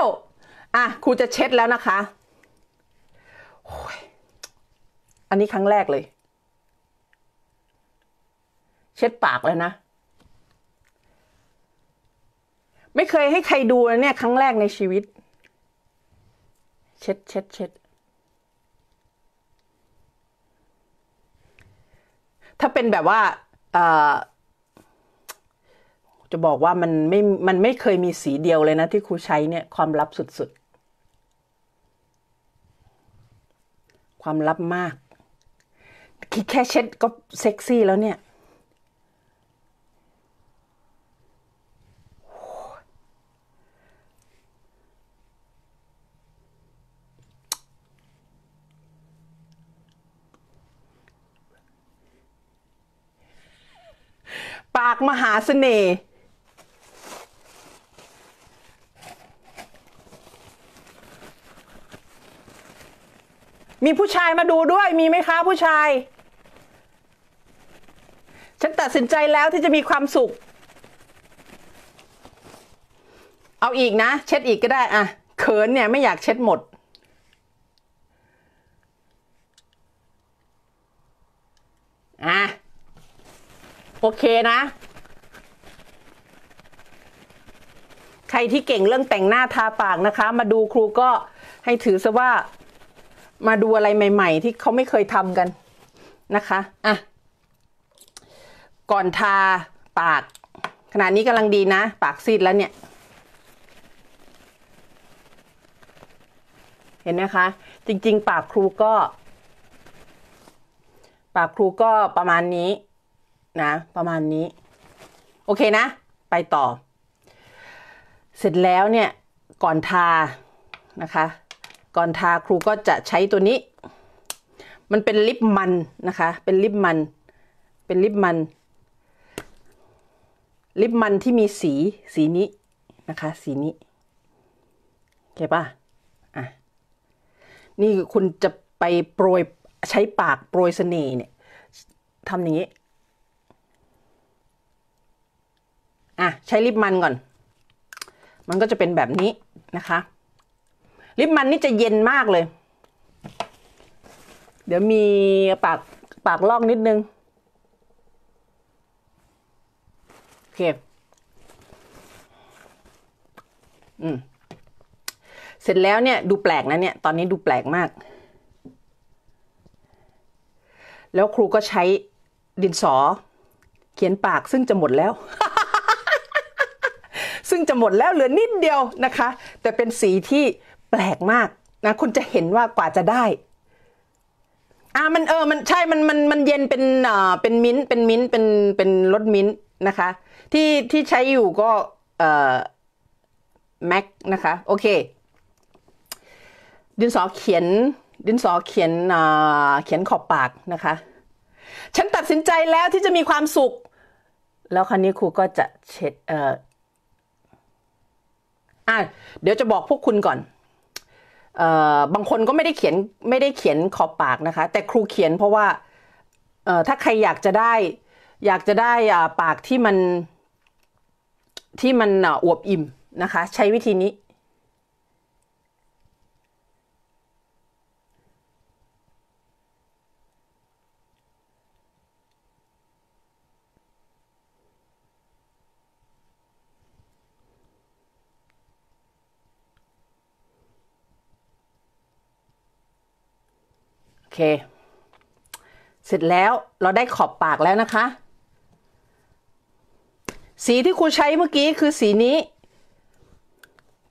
อ่ะครูจะเช็ดแล้วนะคะอันนี้ครั้งแรกเลย เช็ดปากแล้วนะ ไม่เคยให้ใครดูเลยเนี่ย ครั้งแรกในชีวิต เช็ดเช็ดเช็ดถ้าเป็นแบบว่า จะบอกว่ามันไม่ มันไม่เคยมีสีเดียวเลยนะที่ครูใช้เนี่ยความลับสุดๆ ความลับมาก คิดแค่เช็ดก็เซ็กซี่แล้วเนี่ยากมหาเสน่ห์ มีผู้ชายมาดูด้วยมีไหมคะผู้ชาย ฉันตัดสินใจแล้วที่จะมีความสุข เอาอีกนะ เช็ดอีกก็ได้อะเขินเนี่ยไม่อยากเช็ดหมด อ่ะโอเคนะ ใครที่เก่งเรื่องแต่งหน้าทาปากนะคะ มาดูครูก็ให้ถือซะว่ามาดูอะไรใหม่ๆที่เขาไม่เคยทำกันนะคะอ่ะก่อนทาปากขนาดนี้กำลังดีนะ ปากซีดแล้วเนี่ย เห็นไหมคะ จริงๆ ปากครูก็ ปากครูก็ประมาณนี้นะประมาณนี้ โอเคนะ ไปต่อ เสร็จแล้วเนี่ยก่อนทานะคะ ก่อนทาครูก็จะใช้ตัวนี้ มันเป็นลิปมันนะคะ เป็นลิปมัน เป็นลิปมัน ลิปมันที่มีสีสีนี้นะคะ สีนี้เข้าป่ะอ่ะนี่คุณจะไปโปรยใช้ปากโปรยเสน่ห์เนี่ยทำอย่างนี้อ่ะ ใช้ลิปมันก่อน มันก็จะเป็นแบบนี้นะคะ ลิปมันนี่จะเย็นมากเลย เดี๋ยวมีปากปากลอกนิดนึงโอเคอืมเสร็จแล้วเนี่ยดูแปลกนะเนี่ย ตอนนี้ดูแปลกมาก แล้วครูก็ใช้ดินสอ เขียนปากซึ่งจะหมดแล้วงจะหมดแล้วเหลือนิดเดียวนะคะ แต่เป็นสีที่แปลกมากนะ คุณจะเห็นว่ากว่าจะได้อ่ามันเออ มันใช่มันมันมันเย็นเป็นอ่าเป็นมิ้นเป็นมิ้นเป็นเป็นรสมิ้นนะคะ ที่ที่ใช้อยู่ก็เอ่อแม็กนะคะโอเค ดินสอเขียน ดินสอเขียนอ่อเขียนขอบปากนะคะ ฉันตัดสินใจแล้วที่จะมีความสุข แล้วคราวนี้ครูก็จะเช็ดเอ่ออะเดี๋ยวจะบอกพวกคุณก่อนเอ่อบางคนก็ไม่ได้เขียนไม่ได้เขียนขอบปากนะคะ แต่ครูเขียนเพราะว่าเอ่อถ้าใครอยากจะได้ อยากจะได้อ่าปากที่มันที่มันอวบอิ่มนะคะ ใช้วิธีนี้เสร็จแล้วเราได้ขอบปากแล้วนะคะ สีที่ครูใช้เมื่อกี้คือสีนี้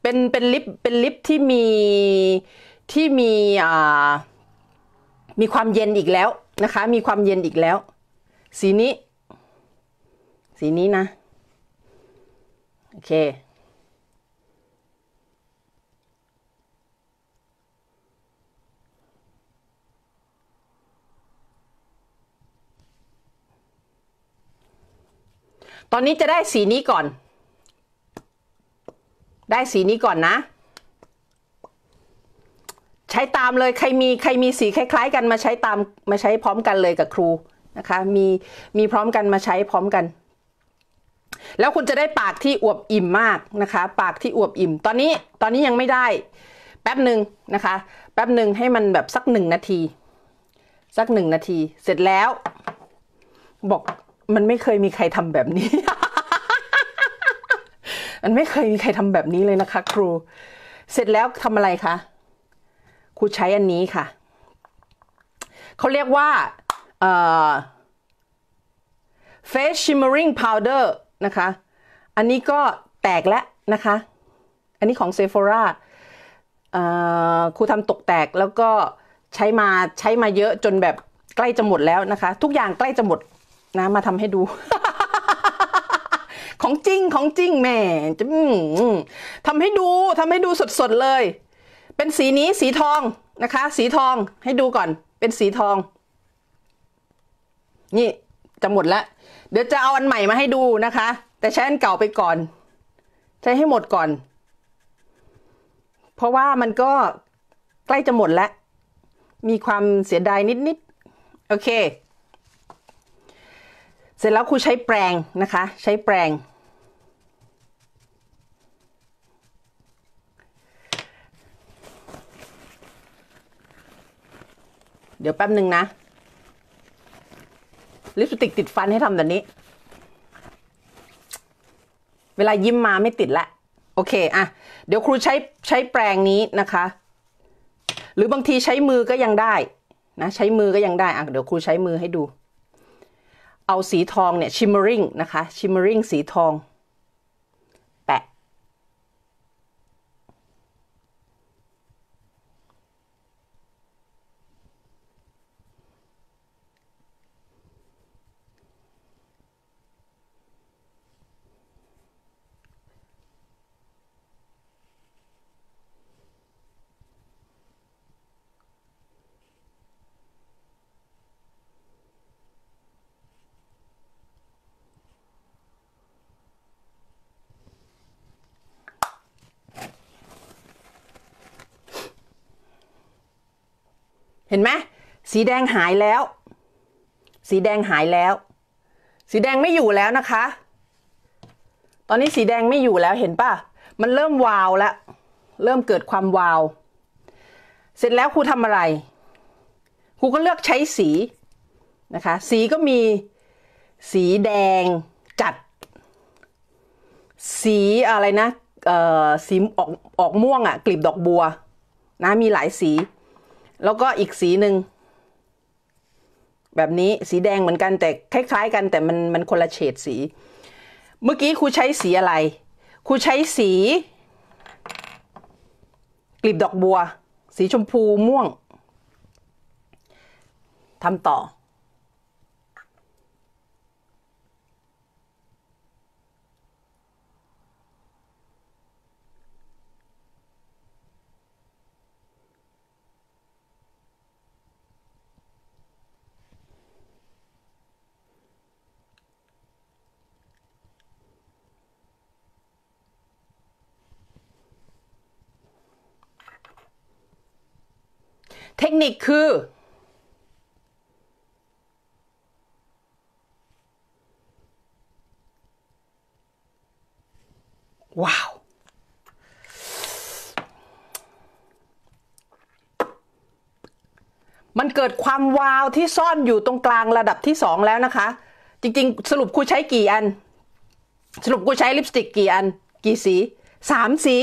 เป็นเป็นลิปเป็นลิปที่มีที่มีอ่า มีความเย็นอีกแล้วนะคะ มีความเย็นอีกแล้ว สีนี้ สีนี้นะ โอเคตอนนี้จะได้สีนี้ก่อน ได้สีนี้ก่อนนะ ใช้ตามเลยใครมีใครมีสีคล้ายๆกันมาใช้ตามมาใช้พร้อมกันเลยกับครูนะคะ มีมีพร้อมกันมาใช้พร้อมกัน แล้วคุณจะได้ปากที่อวบอิ่มมากนะคะ ปากที่อวบอิ่ม ตอนนี้ตอนนี้ยังไม่ได้ แป๊บหนึ่งนะคะ แป๊บหนึ่งให้มันแบบสักหนึ่งนาที สักหนึ่งนาที เสร็จแล้วบอกมันไม่เคยมีใครทำแบบนี้ มันไม่เคยมีใครทำแบบนี้เลยนะคะ ครู เสร็จแล้วทำอะไรคะ ครูใช้อันนี้ค่ะ เขาเรียกว่า face shimmering powder นะคะ อันนี้ก็แตกแล้วนะคะ อันนี้ของเซฟอร่าครูทำตกแตกแล้วก็ใช้มาใช้มาเยอะจนแบบใกล้จะหมดแล้วนะคะ ทุกอย่างใกล้จะหมดนะมาทำให้ดู ของจริงของจริงแม่จะทำให้ดูทำให้ดูสด ๆเลย เป็นสีนี้สีทองนะคะ สีทองให้ดูก่อน เป็นสีทอง นี่จะหมดแล้วเดี๋ยวจะเอาอันใหม่มาให้ดูนะคะ แต่ใช้อันเก่าไปก่อน ใช้ให้หมดก่อน เพราะว่ามันก็ใกล้จะหมดแล้วมีความเสียดายนิดๆโอเคเสร็จแล้วครูใช้แปรงนะคะ ใช้แปรงเดี๋ยวแป๊บหนึ่งนะ ลิปสติกติดฟันให้ทำแบบนี้ เวลายิ้มมาไม่ติดละโอเคอะเดี๋ยวครูใช้ใช้แปรงนี้นะคะ หรือบางทีใช้มือก็ยังได้นะใช้มือก็ยังได้อ่ะเดี๋ยวครูใช้มือให้ดูเอาสีทองเนี่ย shimmering นะคะ shimmering สีทองเห็นไหมสีแดงหายแล้ว สีแดงหายแล้ว สีแดงไม่อยู่แล้วนะคะ ตอนนี้สีแดงไม่อยู่แล้วเห็นปะมันเริ่มวาวแล้ว เริ่มเกิดความวาว เสร็จแล้วครูทำอะไรครูก็เลือกใช้สีนะคะ สีก็มีสีแดงจัด สีอะไรนะสีออกออกม่วงอะ่ะกลีบดอกบัว นะมีหลายสีแล้วก็อีกสีหนึ่ง แบบนี้สีแดงเหมือนกันแต่คล้ายๆ กัน แต่มันมันคนละเฉดสี เมื่อกี้ครูใช้สีอะไรครูใช้สีกลีบดอกบัว สีชมพูม่วงทำต่อเทคนิคคือ ว้าว มันเกิดความวาวที่ซ่อนอยู่ตรงกลางระดับที่สองแล้วนะคะ จริงๆสรุปคูใช้กี่อัน สรุปคูใช้ลิปสติกกี่อัน กี่สีสามสี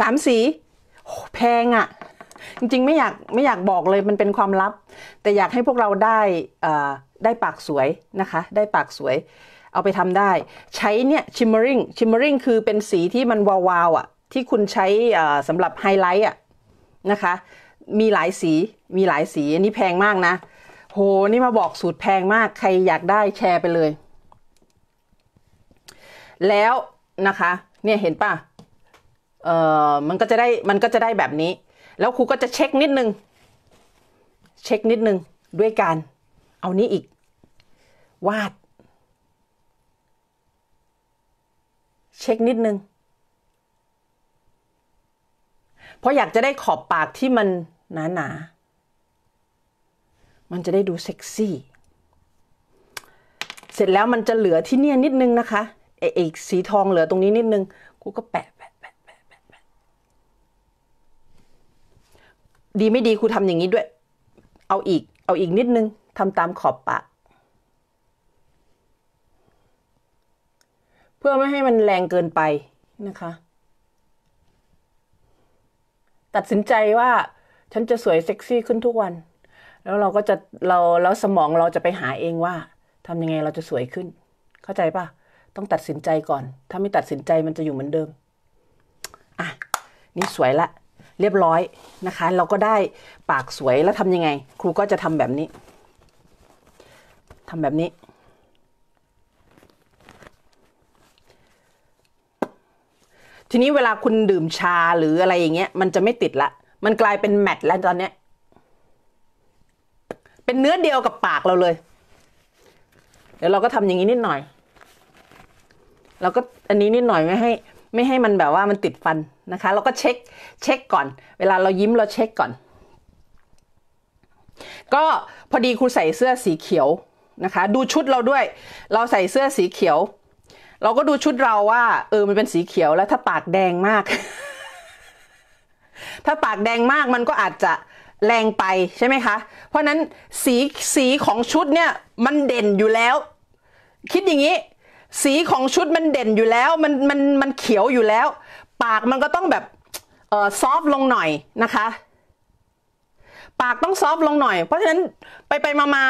สามสีโอ้แพงอะ่ะจริง ๆไม่อยากไม่อยากบอกเลยมันเป็นความลับ แต่อยากให้พวกเราได้ได้ปากสวยนะคะ ได้ปากสวย เอาไปทำได้ ใช้เนี่ยชิมเมอริงชิมเมอริงคือเป็นสีที่มันวาวๆอ่ะ ที่คุณใช้สำหรับไฮไลท์อ่ะนะคะ มีหลายสีมีหลายสี อันนี้แพงมากนะ โห นี่มาบอกสูตรแพงมากใครอยากได้แชร์ไปเลย แล้วนะคะเนี่ยเห็นป่ะเออมันก็จะได้มันก็จะได้แบบนี้แล้วครูก็จะเช็คนิดนึง เช็คนิดนึง ด้วยการ เอานี้อีก วาด เช็คนิดนึงเพราะอยากจะได้ขอบปากที่มันหนาหนา มันจะได้ดูเซ็กซี่ เสร็จแล้วมันจะเหลือที่เนี่ยนิดนึงนะคะเอกสีทองเหลือตรงนี้นิดนึงกูก็แปะไปดีไม่ดีครูทำอย่างนี้ด้วย เอาอีก เอาอีกนิดนึง ทำตามขอบปากเพื่อไม่ให้มันแรงเกินไปนะคะ ตัดสินใจว่า ฉันจะสวยเซ็กซี่ขึ้นทุกวัน แล้วเราก็จะเราแล้วสมองเราจะไปหาเองว่าทำยังไงเราจะสวยขึ้น เข้าใจปะต้องตัดสินใจก่อน ถ้าไม่ตัดสินใจมันจะอยู่เหมือนเดิม อ่ะ นี่สวยละเรียบร้อยนะคะ เราก็ได้ปากสวยแล้วทำยังไง ครูก็จะทำแบบนี้ทำแบบนี้ ทีนี้เวลาคุณดื่มชาหรืออะไรอย่างเงี้ย มันจะไม่ติดละมันกลายเป็นแมทแล้วตอนเนี้ย เป็นเนื้อเดียวกับปากเราเลย เดี๋ยวเราก็ทำอย่างนี้นิดหน่อย เราก็อันนี้นิดหน่อยไม่ให้ ไม่ให้มันแบบว่ามันติดฟันนะคะเราก็เช็ค เช็คก่อน เวลาเรายิ้มเราเช็คก่อน ก็พอดีครูใส่เสื้อสีเขียวนะคะ ดูชุดเราด้วย เราใส่เสื้อสีเขียว เราก็ดูชุดเราว่าเออมันเป็นสีเขียว แล้วถ้าปากแดงมาก ถ้าปากแดงมากมันก็อาจจะแรงไปใช่ไหมคะ เพราะนั้นสีสีของชุดเนี่ยมันเด่นอยู่แล้ว คิดอย่างนี้ สีของชุดมันเด่นอยู่แล้ว มันมันมันเขียวอยู่แล้วปากมันก็ต้องแบบเออซอฟลงหน่อยนะคะ ปากต้องซอฟลงหน่อย เพราะฉะนั้นไปไปมามา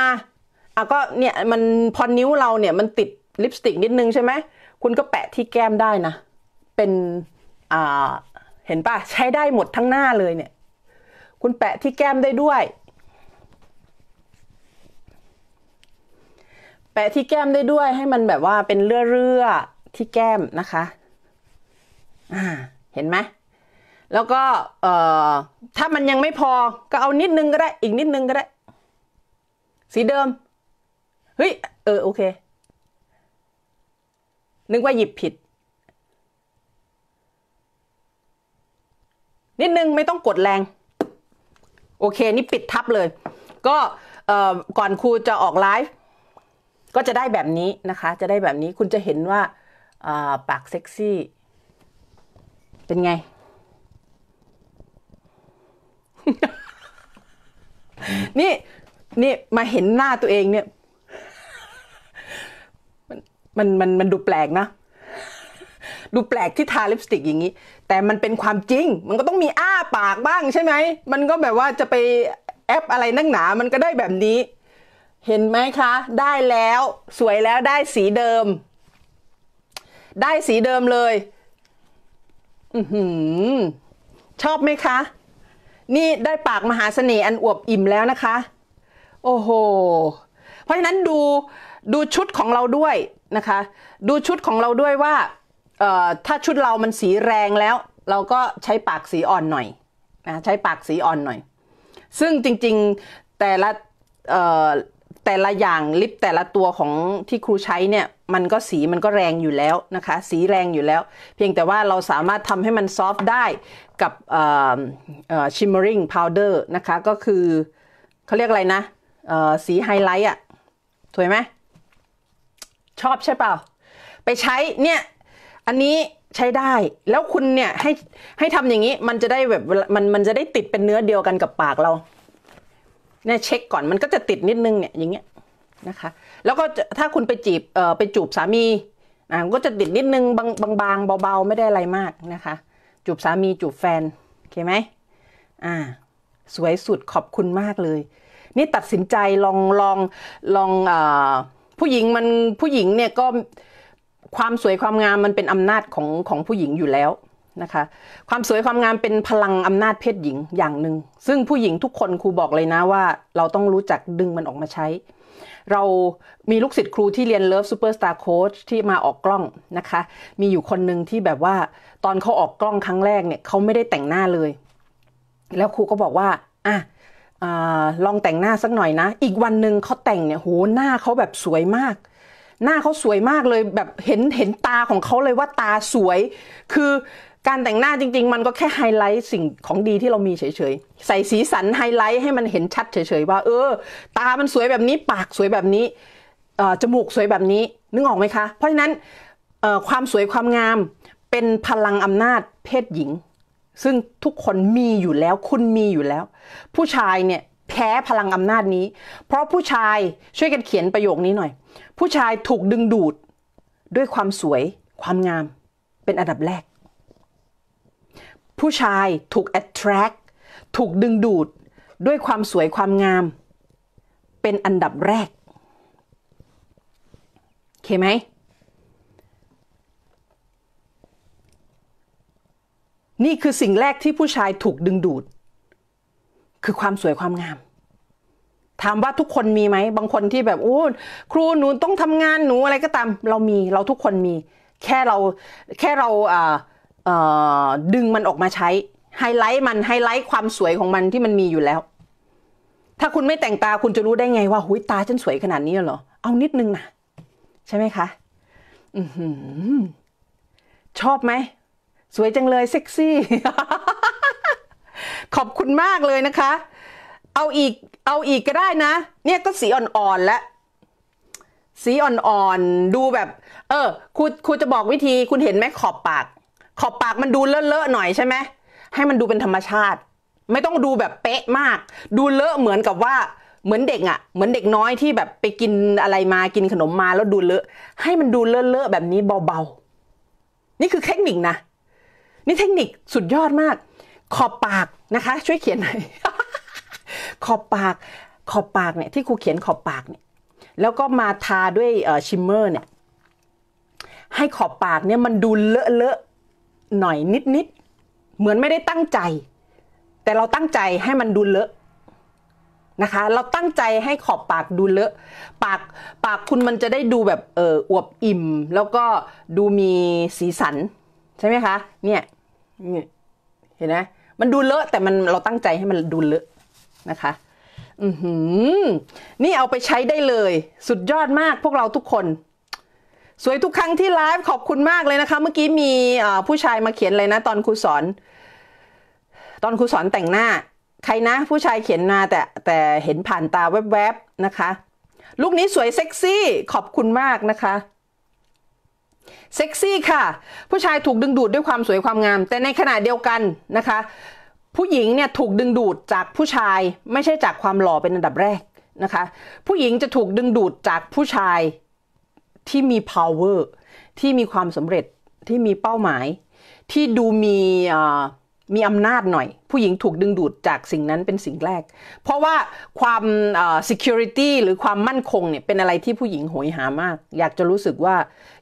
อ่ะก็เนี่ยมันพอนิ้วเราเนี่ยมันติดลิปสติกนิดนึงใช่ไหมคุณก็แปะที่แก้มได้นะ เป็นอ่าเห็นปะใช้ได้หมดทั้งหน้าเลยเนี่ย คุณแปะที่แก้มได้ด้วย แปะที่แก้มได้ด้วยให้มันแบบว่าเป็นเลื่อเือที่แก้มนะคะเห็นไหม แล้วก็เอ่อถ้ามันยังไม่พอก็เอานิดนึงก็ได้ อีกนิดนึงก็ได้ สีเดิมเฮ้ยเออโอเค นึกว่าหยิบผิด นิดนึงไม่ต้องกดแรง โอเค นี่ปิดทับเลย ก็ก่อนครูจะออกไลฟ์ก็จะได้แบบนี้นะคะ จะได้แบบนี้คุณจะเห็นว่า ปากเซ็กซี่เป็นไงนี่นี่มาเห็นหน้าตัวเองเนี่ย มันมันมันดูแปลกนะ ดูแปลกที่ทาลิปสติกอย่างนี้แต่มันเป็นความจริง มันก็ต้องมีอ้า ปากบ้าง ใช่ไหมมันก็แบบว่าจะไปแอปอะไรนักหนา มันก็ได้แบบนี้เห็นไหมคะ ได้แล้วสวยแล้วได้สีเดิม ได้สีเดิมเลยือ ชอบไหมคะ นี่ได้ปากมหาเสน่ห์อันอวบอิ่มแล้วนะคะ โอ้โห เพราะฉะนั้นดูดูชุดของเราด้วยนะคะ ดูชุดของเราด้วยว่า เอ่อถ้าชุดเรามันสีแรงแล้ว เราก็ใช้ปากสีอ่อนหน่อยนะใช้ปากสีอ่อนหน่อย ซึ่งจริงๆแต่ละแต่ละอย่างลิปแต่ละตัวของที่ครูใช้เนี่ย มันก็สีมันก็แรงอยู่แล้วนะคะ สีแรงอยู่แล้ว เพียงแต่ว่าเราสามารถทำให้มันซอฟต์ได้กับชิมเมอริงพาวเดอร์นะคะ ก็คือเขาเรียกอะไรนะสีไฮไลท์อ่ะถูกไหมชอบใช่เปล่า ไปใช้เนี่ย อันนี้ใช้ได้แล้วคุณเนี่ย ให้ให้ทำอย่างนี้มันจะได้แบบมันมันจะได้ติดเป็นเนื้อเดียวกันกับปากเราเนี่ยเช็คก่อนมันก็จะติดนิดนึงเนี่ยอย่างเงี้ยนะคะ แล้วก็ถ้าคุณไปจีบเอ่อไปจูบสามีอ่ะก็จะติดนิดนึงบางบางบาเบาๆไม่ได้อะไรมากนะคะจูบสามีจูบแฟนโอเคไหมอ่าสวยสุดขอบคุณมากเลย นี่ตัดสินใจลองลองลองเอ่อผู้หญิงมันผู้หญิงเนี่ยก็ความสวยความงามมันเป็นอำนาจของของผู้หญิงอยู่แล้วนะคะความสวยความงามเป็นพลังอำนาจเพศหญิงอย่างหนึ่งซึ่งผู้หญิงทุกคนครูบอกเลยนะว่าเราต้องรู้จักดึงมันออกมาใช้ เรามีลูกศิษย์ครูที่เรียนเลิฟซูเปอร์สตาร์โค้ชที่มาออกกล้องนะคะ มีอยู่คนหนึ่งที่แบบว่า ตอนเขาออกกล้องครั้งแรกเนี่ยเขาไม่ได้แต่งหน้าเลย แล้วครูก็บอกว่า อ่ะอลองแต่งหน้าสักหน่อยนะ อีกวันหนึ่งเขาแต่งเนี่ยโหหน้าเขาแบบสวยมาก หน้าเขาสวยมากเลยแบบเห็นเห็นตาของเขาเลยว่าตาสวยคือการแต่งหน้าจริงๆ มันก็แค่ไฮไลท์สิ่งของดีที่เรามีเฉย ๆ ใส่สีสันไฮไลท์ให้มันเห็นชัดเฉย ๆ ว่า เออ ตามันสวยแบบนี้ปากสวยแบบนี้จมูกสวยแบบนี้นึกออกไหมคะ เพราะฉะนั้นความสวยความงามเป็นพลังอำนาจเพศหญิง ซึ่งทุกคนมีอยู่แล้วคุณมีอยู่แล้ว ผู้ชายเนี่ยแพ้พลังอำนาจนี้ เพราะผู้ชายช่วยกันเขียนประโยคนี้หน่อย ผู้ชายถูกดึงดูดด้วยความสวยความงาม เป็นอันดับแรกผู้ชายถูก attract ถูกดึงดูดด้วยความสวยความงามเป็นอันดับแรก เคไหม นี่คือสิ่งแรกที่ผู้ชายถูกดึงดูด คือความสวยความงาม ถามว่าทุกคนมีไหม บางคนที่แบบโอ้ครูหนูต้องทำงานหนูอะไรก็ตามเรามีเราทุกคนมีแค่เราแค่เราอ่าดึงมันออกมาใช้ไฮไลท์มันไฮไลท์ความสวยของมันที่มันมีอยู่แล้ว ถ้าคุณไม่แต่งตาคุณจะรู้ได้ไง ว่าหุยตาฉันสวยขนาดนี้เหรอ เอานิดนึงนะใช่ไหมคะอชอบไหมสวยจังเลยเซ็กซี่ ขอบคุณมากเลยนะคะ เอาอีกเอาอีกก็ได้นะ เนี่ยก็สีอ่อนๆแล้วสีอ่อนๆดูแบบ เออครูครูจะบอกวิธีคุณเห็นไหมขอบปากขอบปากมันดูเลอะๆหน่อยใช่ไหมให้มันดูเป็นธรรมชาติ ไม่ต้องดูแบบเป๊ะมาก ดูเลอะเหมือนกับว่าเหมือนเด็กอะ่ะ เหมือนเด็กน้อยที่แบบไปกินอะไรมากินขนมมาแล้วดูเลอะให้มันดูเลอะๆแบบนี้เบาๆ นี่คือเทคนิคนะ นี่เทคนิคสุดยอดมาก ขอบปากนะคะ ช่วยเขียนหน่อยขอบปาก ขอบปากเนี่ยที่ครูเขียนขอบปากเนี่ยแล้วก็มาทาด้วยชิมเมอร์เนี่ยให้ขอบปากเนี่ยมันดูเลอะเลอะหน่อยนิดนิดเหมือนไม่ได้ตั้งใจ แต่เราตั้งใจให้มันดูเลอะนะคะ เราตั้งใจให้ขอบปากดูเลอะ ปากปากคุณมันจะได้ดูแบบเอออวบอิ่ม แล้วก็ดูมีสีสัน ใช่ไหมคะเนี่ย เห็นไหมมันดูเลอะ แต่มันเราตั้งใจให้มันดูเลอะนะคะ อือหือ นี่เอาไปใช้ได้เลย สุดยอดมากพวกเราทุกคนสวยทุกครั้งที่ไลฟ์ขอบคุณมากเลยนะคะเมื่อกี้มีผู้ชายมาเขียนเลยนะตอนครูสอน ตอนครูสอนแต่งหน้า ใครนะผู้ชายเขียนมาแต่แต่เห็นผ่านตาแวบๆนะคะ ลูกนี้สวยเซ็กซี่ขอบคุณมากนะคะเซ็กซี่ค่ะผู้ชายถูกดึงดูดด้วยความสวยความงาม แต่ในขณะเดียวกันนะคะ ผู้หญิงเนี่ยถูกดึงดูดจากผู้ชายไม่ใช่จากความหล่อเป็นอันดับแรกนะคะ ผู้หญิงจะถูกดึงดูดจากผู้ชายที่มี power ที่มีความสำเร็จที่มีเป้าหมาย ที่ดูมีมีอำนาจหน่อย ผู้หญิงถูกดึงดูดจากสิ่งนั้นเป็นสิ่งแรก เพราะว่าความ security หรือความมั่นคงเนี่ยเป็นอะไรที่ผู้หญิงโหยหามาก อยากจะรู้สึกว่า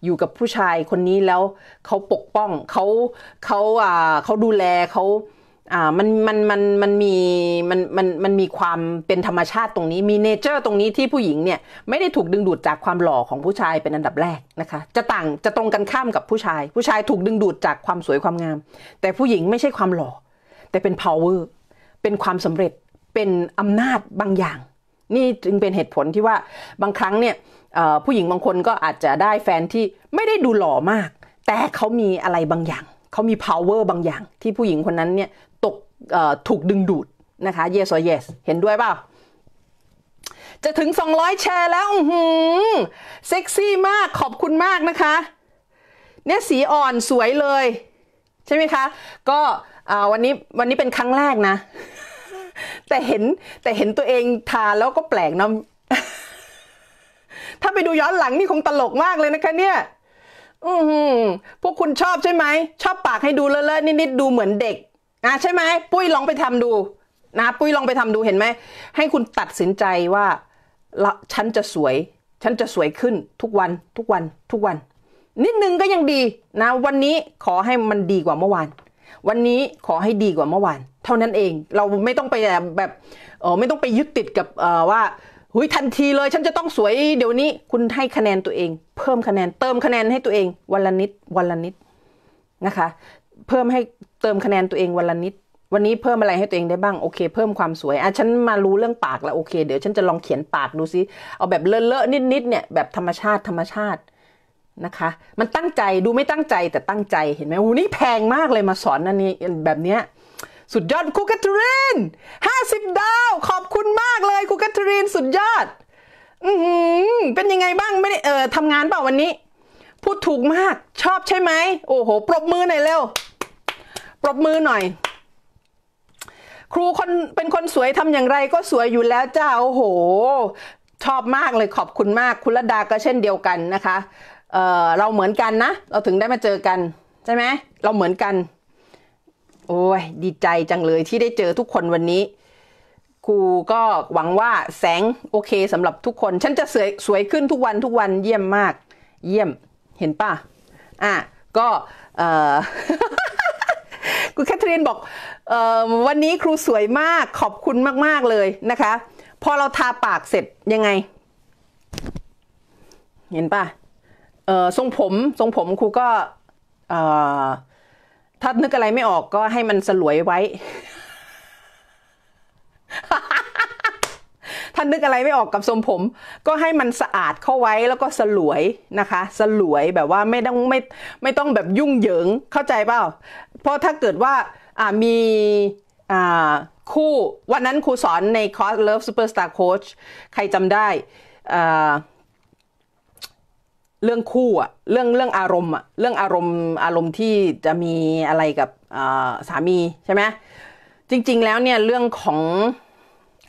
อยู่กับผู้ชายคนนี้แล้วเขาปกป้อง เขาเขาเขาดูแลเขาอ่ามันมันมันมันมีมันมันมันมีความเป็นธรรมชาติตรงนี้ มีเนเจอร์ ตรงนี้ที่ผู้หญิงเนี่ยไม่ได้ถูกดึงดูดจากความหล่อของผู้ชายเป็นอันดับแรกนะคะจะต่างจะตรงกันข้ามกับผู้ชาย ผู้ชายถูกดึงดูดจากความสวยความงาม แต่ผู้หญิงไม่ใช่ความหล่อแต่เป็น power เป็นความสำเร็จเป็นอำนาจบางอย่าง นี่จึงเป็นเหตุผลที่ว่าบางครั้งเนี่ยผู้หญิงบางคนก็อาจจะได้แฟนที่ไม่ได้ดูหล่อมาก แต่เขามีอะไรบางอย่างเขามี power บางอย่างที่ผู้หญิงคนนั้นเนี่ยถูกดึงดูดนะคะ yes or yes เห็นด้วยเปล่าจะถึง 200 แชร์แล้วหืมเซ็กซี่มากขอบคุณมากนะคะ เนี่ยสีอ่อนสวยเลย ใช่ไหมคะ ก็วันนี้วันนี้เป็นครั้งแรกนะ แต่เห็นแต่เห็นตัวเองทาแล้วก็แปลกนะถ้าไปดูย้อนหลังนี่คงตลกมากเลยนะคะ เนี่ย อืพวกคุณชอบใช่ไหม ชอบปากให้ดูเลอะๆนิดๆดูเหมือนเด็กนะใช่ไหมปุ้ยลองไปทำดูนะ ปุ้ยลองไปทำดูเห็นไหม ให้คุณตัดสินใจว่าฉันจะสวย ฉันจะสวยขึ้นทุกวันทุกวันทุกวัน นิดนึงก็ยังดีนะวันนี้ขอให้มันดีกว่าเมื่อวาน วันนี้ขอให้ดีกว่าเมื่อวาน เท่านั้นเองเราไม่ต้องไปแบบเออไม่ต้องไปยึดติดกับว่าหุยทันทีเลย ฉันจะต้องสวย เดี๋ยวนี้คุณให้คะแนนตัวเอง เพิ่มคะแนนเติมคะแนนให้ตัวเองวันละนิดวันละนิดนะคะเพิ่มให้เติมคะแนนตัวเองวันละนิด วันนี้เพิ่มอะไรให้ตัวเองได้บ้าง โอเค เพิ่มความสวยอ่ะฉันมารู้เรื่องปากแล้วโอเค เดี๋ยวฉันจะลองเขียนปาก ดูซิ เอาแบบเลอะๆ นิด ๆ เนี่ย แบบธรรมชาติธรรมชาตินะคะ มันตั้งใจ ดูไม่ตั้งใจแต่ตั้งใจ เห็นไหมโอ้นี่แพงมากเลยมาสอนอันนี้แบบเนี้ย สุดยอดครูแคทเธอรีนห้าสิบดาว ขอบคุณมากเลยครูแคทเธอรีนสุดยอดอืมเป็นยังไงบ้าง ไม่ได้เออทำงานเปล่าวันนี้ พูดถูกมาก ชอบใช่ไหม โอ้โห ปรบมือหน่อยเร็วปรบมือหน่อย ครูคนเป็นคนสวยทำอย่างไรก็สวยอยู่แล้วจ้าโอ้โหชอบมากเลยขอบคุณมากคุณระดาก็เช่นเดียวกันนะคะเเราเหมือนกันนะ เราถึงได้มาเจอกัน ใช่ไหมเราเหมือนกัน โอ้ยดีใจจังเลยที่ได้เจอทุกคนวันนี้ ครูก็หวังว่าแสงโอเคสำหรับทุกคน ฉันจะสวยสวยขึ้นทุกวันทุกวันเยี่ยมมาก เยี่ยมเห็นป่ะอ่ะก็เออคุณแคทเธอรีนบอกออวันนี้ครูสวยมากขอบคุณมาก ๆ เลยนะคะ พอเราทาปากเสร็จยังไง เห็นปะทรงผม ทรงผมครูก็ถ้านึกอะไรไม่ออกก็ให้มันสลวยไว้ท่านึกอะไรไม่ออกกับทรงผม ก็ให้มันสะอาดเข้าไว้แล้วก็สลวยนะคะ สลวยแบบว่าไม่ต้องไม่ไม่ต้องแบบยุ่งเหยิงเข้าใจเปล่าเพราะถ้าเกิดว่ามีคู่ วันนั้นครูสอนในคอร์ส Love Superstar Coach ใครจำได้เรื่องคู่อะเรื่องเรื่องอารมณ์อะเรื่องอารมณ์อารมณ์ที่จะมีอะไรกับสามีใช่ไหมจริงๆแล้วเนี่ยเรื่องของ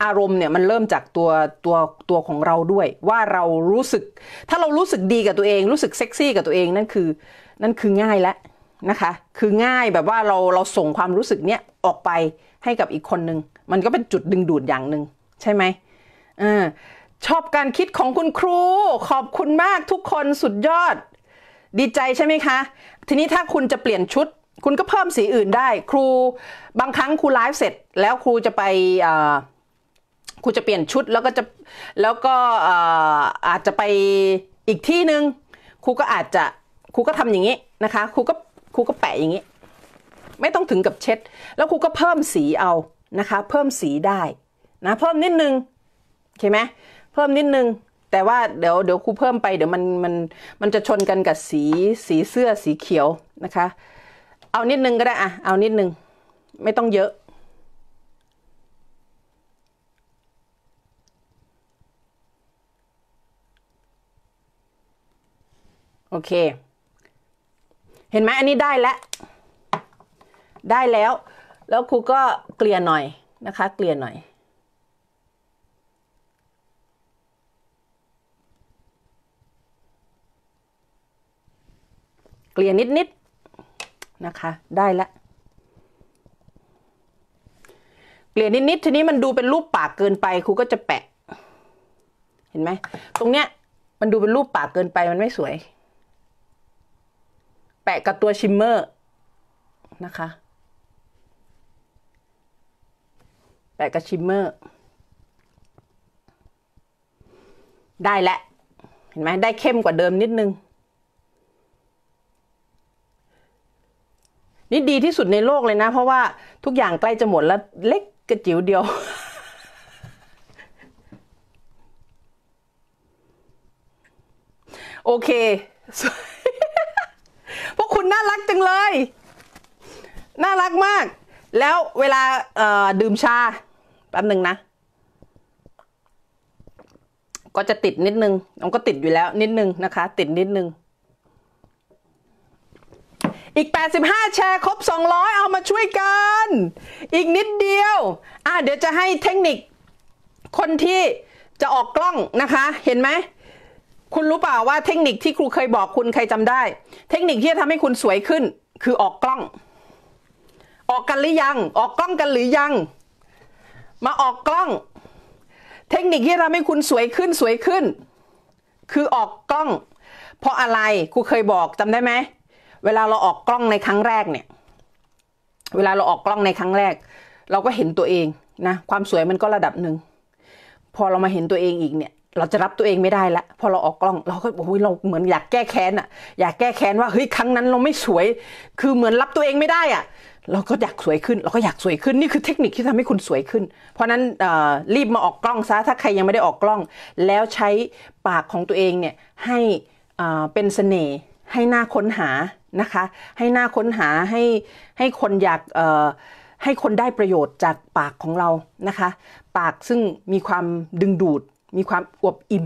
อารมณ์เนี่ยมันเริ่มจากตัวตัวตัวของเราด้วย ว่าเรารู้สึก ถ้าเรารู้สึกดีกับตัวเองรู้สึกเซ็กซี่กับตัวเอง นั่นคือ นั่นคือง่ายแล้วนะคะ คือง่ายแบบว่าเราเราส่งความรู้สึกเนี้ยออกไปให้กับอีกคนนึงมันก็เป็นจุดดึงดูดอย่างหนึ่งใช่ไหมอ่าชอบการคิดของคุณครู ขอบคุณมากทุกคนสุดยอด ดีใจใช่ไหมคะ ทีนี้ถ้าคุณจะเปลี่ยนชุด คุณก็เพิ่มสีอื่นได้ ครู บางครั้งครูไลฟ์เสร็จ แล้วครูจะไปอ่าคุณจะเปลี่ยนชุดแล้วก็จะแล้วก็อาจจะไปอีกที่หนึ่งครูก็อาจจะครูก็ทำอย่างนี้นะคะครูก็ครูก็แปะอย่างนี้ ไม่ต้องถึงกับเช็ด แล้วครูก็เพิ่มสีเอานะคะ เพิ่มสีได้นะเพิ่มนิดนึงเข้าไหมเพิ่มนิดนึง แต่ว่าเดี๋ยวเดี๋ยวครูเพิ่มไปเดี๋ยวมันมันมันจะชนกันกับสีสีเสื้อสีเขียวนะคะ เอานิดนึงก็ได้อะเอานิดนึงไม่ต้องเยอะโอเค เห็นไหมอันนี้ได้แล้วได้แล้ว แล้วครูก็เกลี่ยหน่อยนะคะ เกลี่ยหน่อย เกลี่ยนิดนิดนะคะ ได้แล้ว เกลี่ยนิดนิดทีนี้มันดูเป็นรูปปากเกินไป ครูก็จะแปะ เห็นไหม ตรงเนี้ย มันดูเป็นรูปปากเกินไป มันไม่สวยแะกับตัวชิมเมอร์นะคะ แปะกับชิมเมอร์ ได้แล้วเห็นไหมได้เข้มกว่าเดิมนิดนึง นี่ดีที่สุดในโลกเลยนะ เพราะว่าทุกอย่างใกล้จะหมดแล้วเล็กกระจิ๋วเดียว โอเคจังเลย น่ารักมาก แล้วเวลาดื่มชาแป๊บหนึ่งนะ ก็จะติดนิดนึง มันก็ติดอยู่แล้วนิดนึงนะคะ ติดนิดนึง อีก 85 แชร์ครบ 200 เอามาช่วยกัน อีกนิดเดียว อ่ะเดี๋ยวจะให้เทคนิคคนที่จะออกกล้องนะคะ เห็นไหมคุณรู้เปล่าว่าเทคนิคที่ครูเคยบอกคุณใครจำได้ เทคนิคที่จะทำให้คุณสวยขึ้นคือออกกล้อง ออกกันหรือยัง ออกกล้องกันหรือยัง มาออกกล้อง เทคนิคที่ทำให้คุณสวยขึ้นสวยขึ้น คือออกกล้อง เพราะอะไรครูเคยบอกจำได้ไหม เวลาเราออกกล้องในครั้งแรกเนี่ย เวลาเราออกกล้องในครั้งแรก เราก็เห็นตัวเองนะความสวยมันก็ระดับหนึ่งพอเรามาเห็นตัวเองอีกเนี่ยเราจะรับตัวเองไม่ได้ละพอเราออกกล้องเราก็โอ้ยเราเหมือนอยากแก้แค้นอะอยากแก้แค้นว่าเฮ้ยครั้งนั้นเราไม่สวย คือเหมือนรับตัวเองไม่ได้อะเราก็อยากสวยขึ้น เราก็อยากสวยขึ้นนี่คือเทคนิคที่ทำให้คุณสวยขึ้น เพราะนั้นรีบมาออกกล้องซะถ้าใครยังไม่ได้ออกกล้อง แล้วใช้ปากของตัวเองเนี่ยให้เป็นเสน่ห์ให้หน้าค้นหานะคะ ให้หน้าค้นหาให้ให้คนอยากให้คนได้ประโยชน์จากปากของเรานะคะ ปากซึ่งมีความดึงดูดมีความอวบ อิ่ม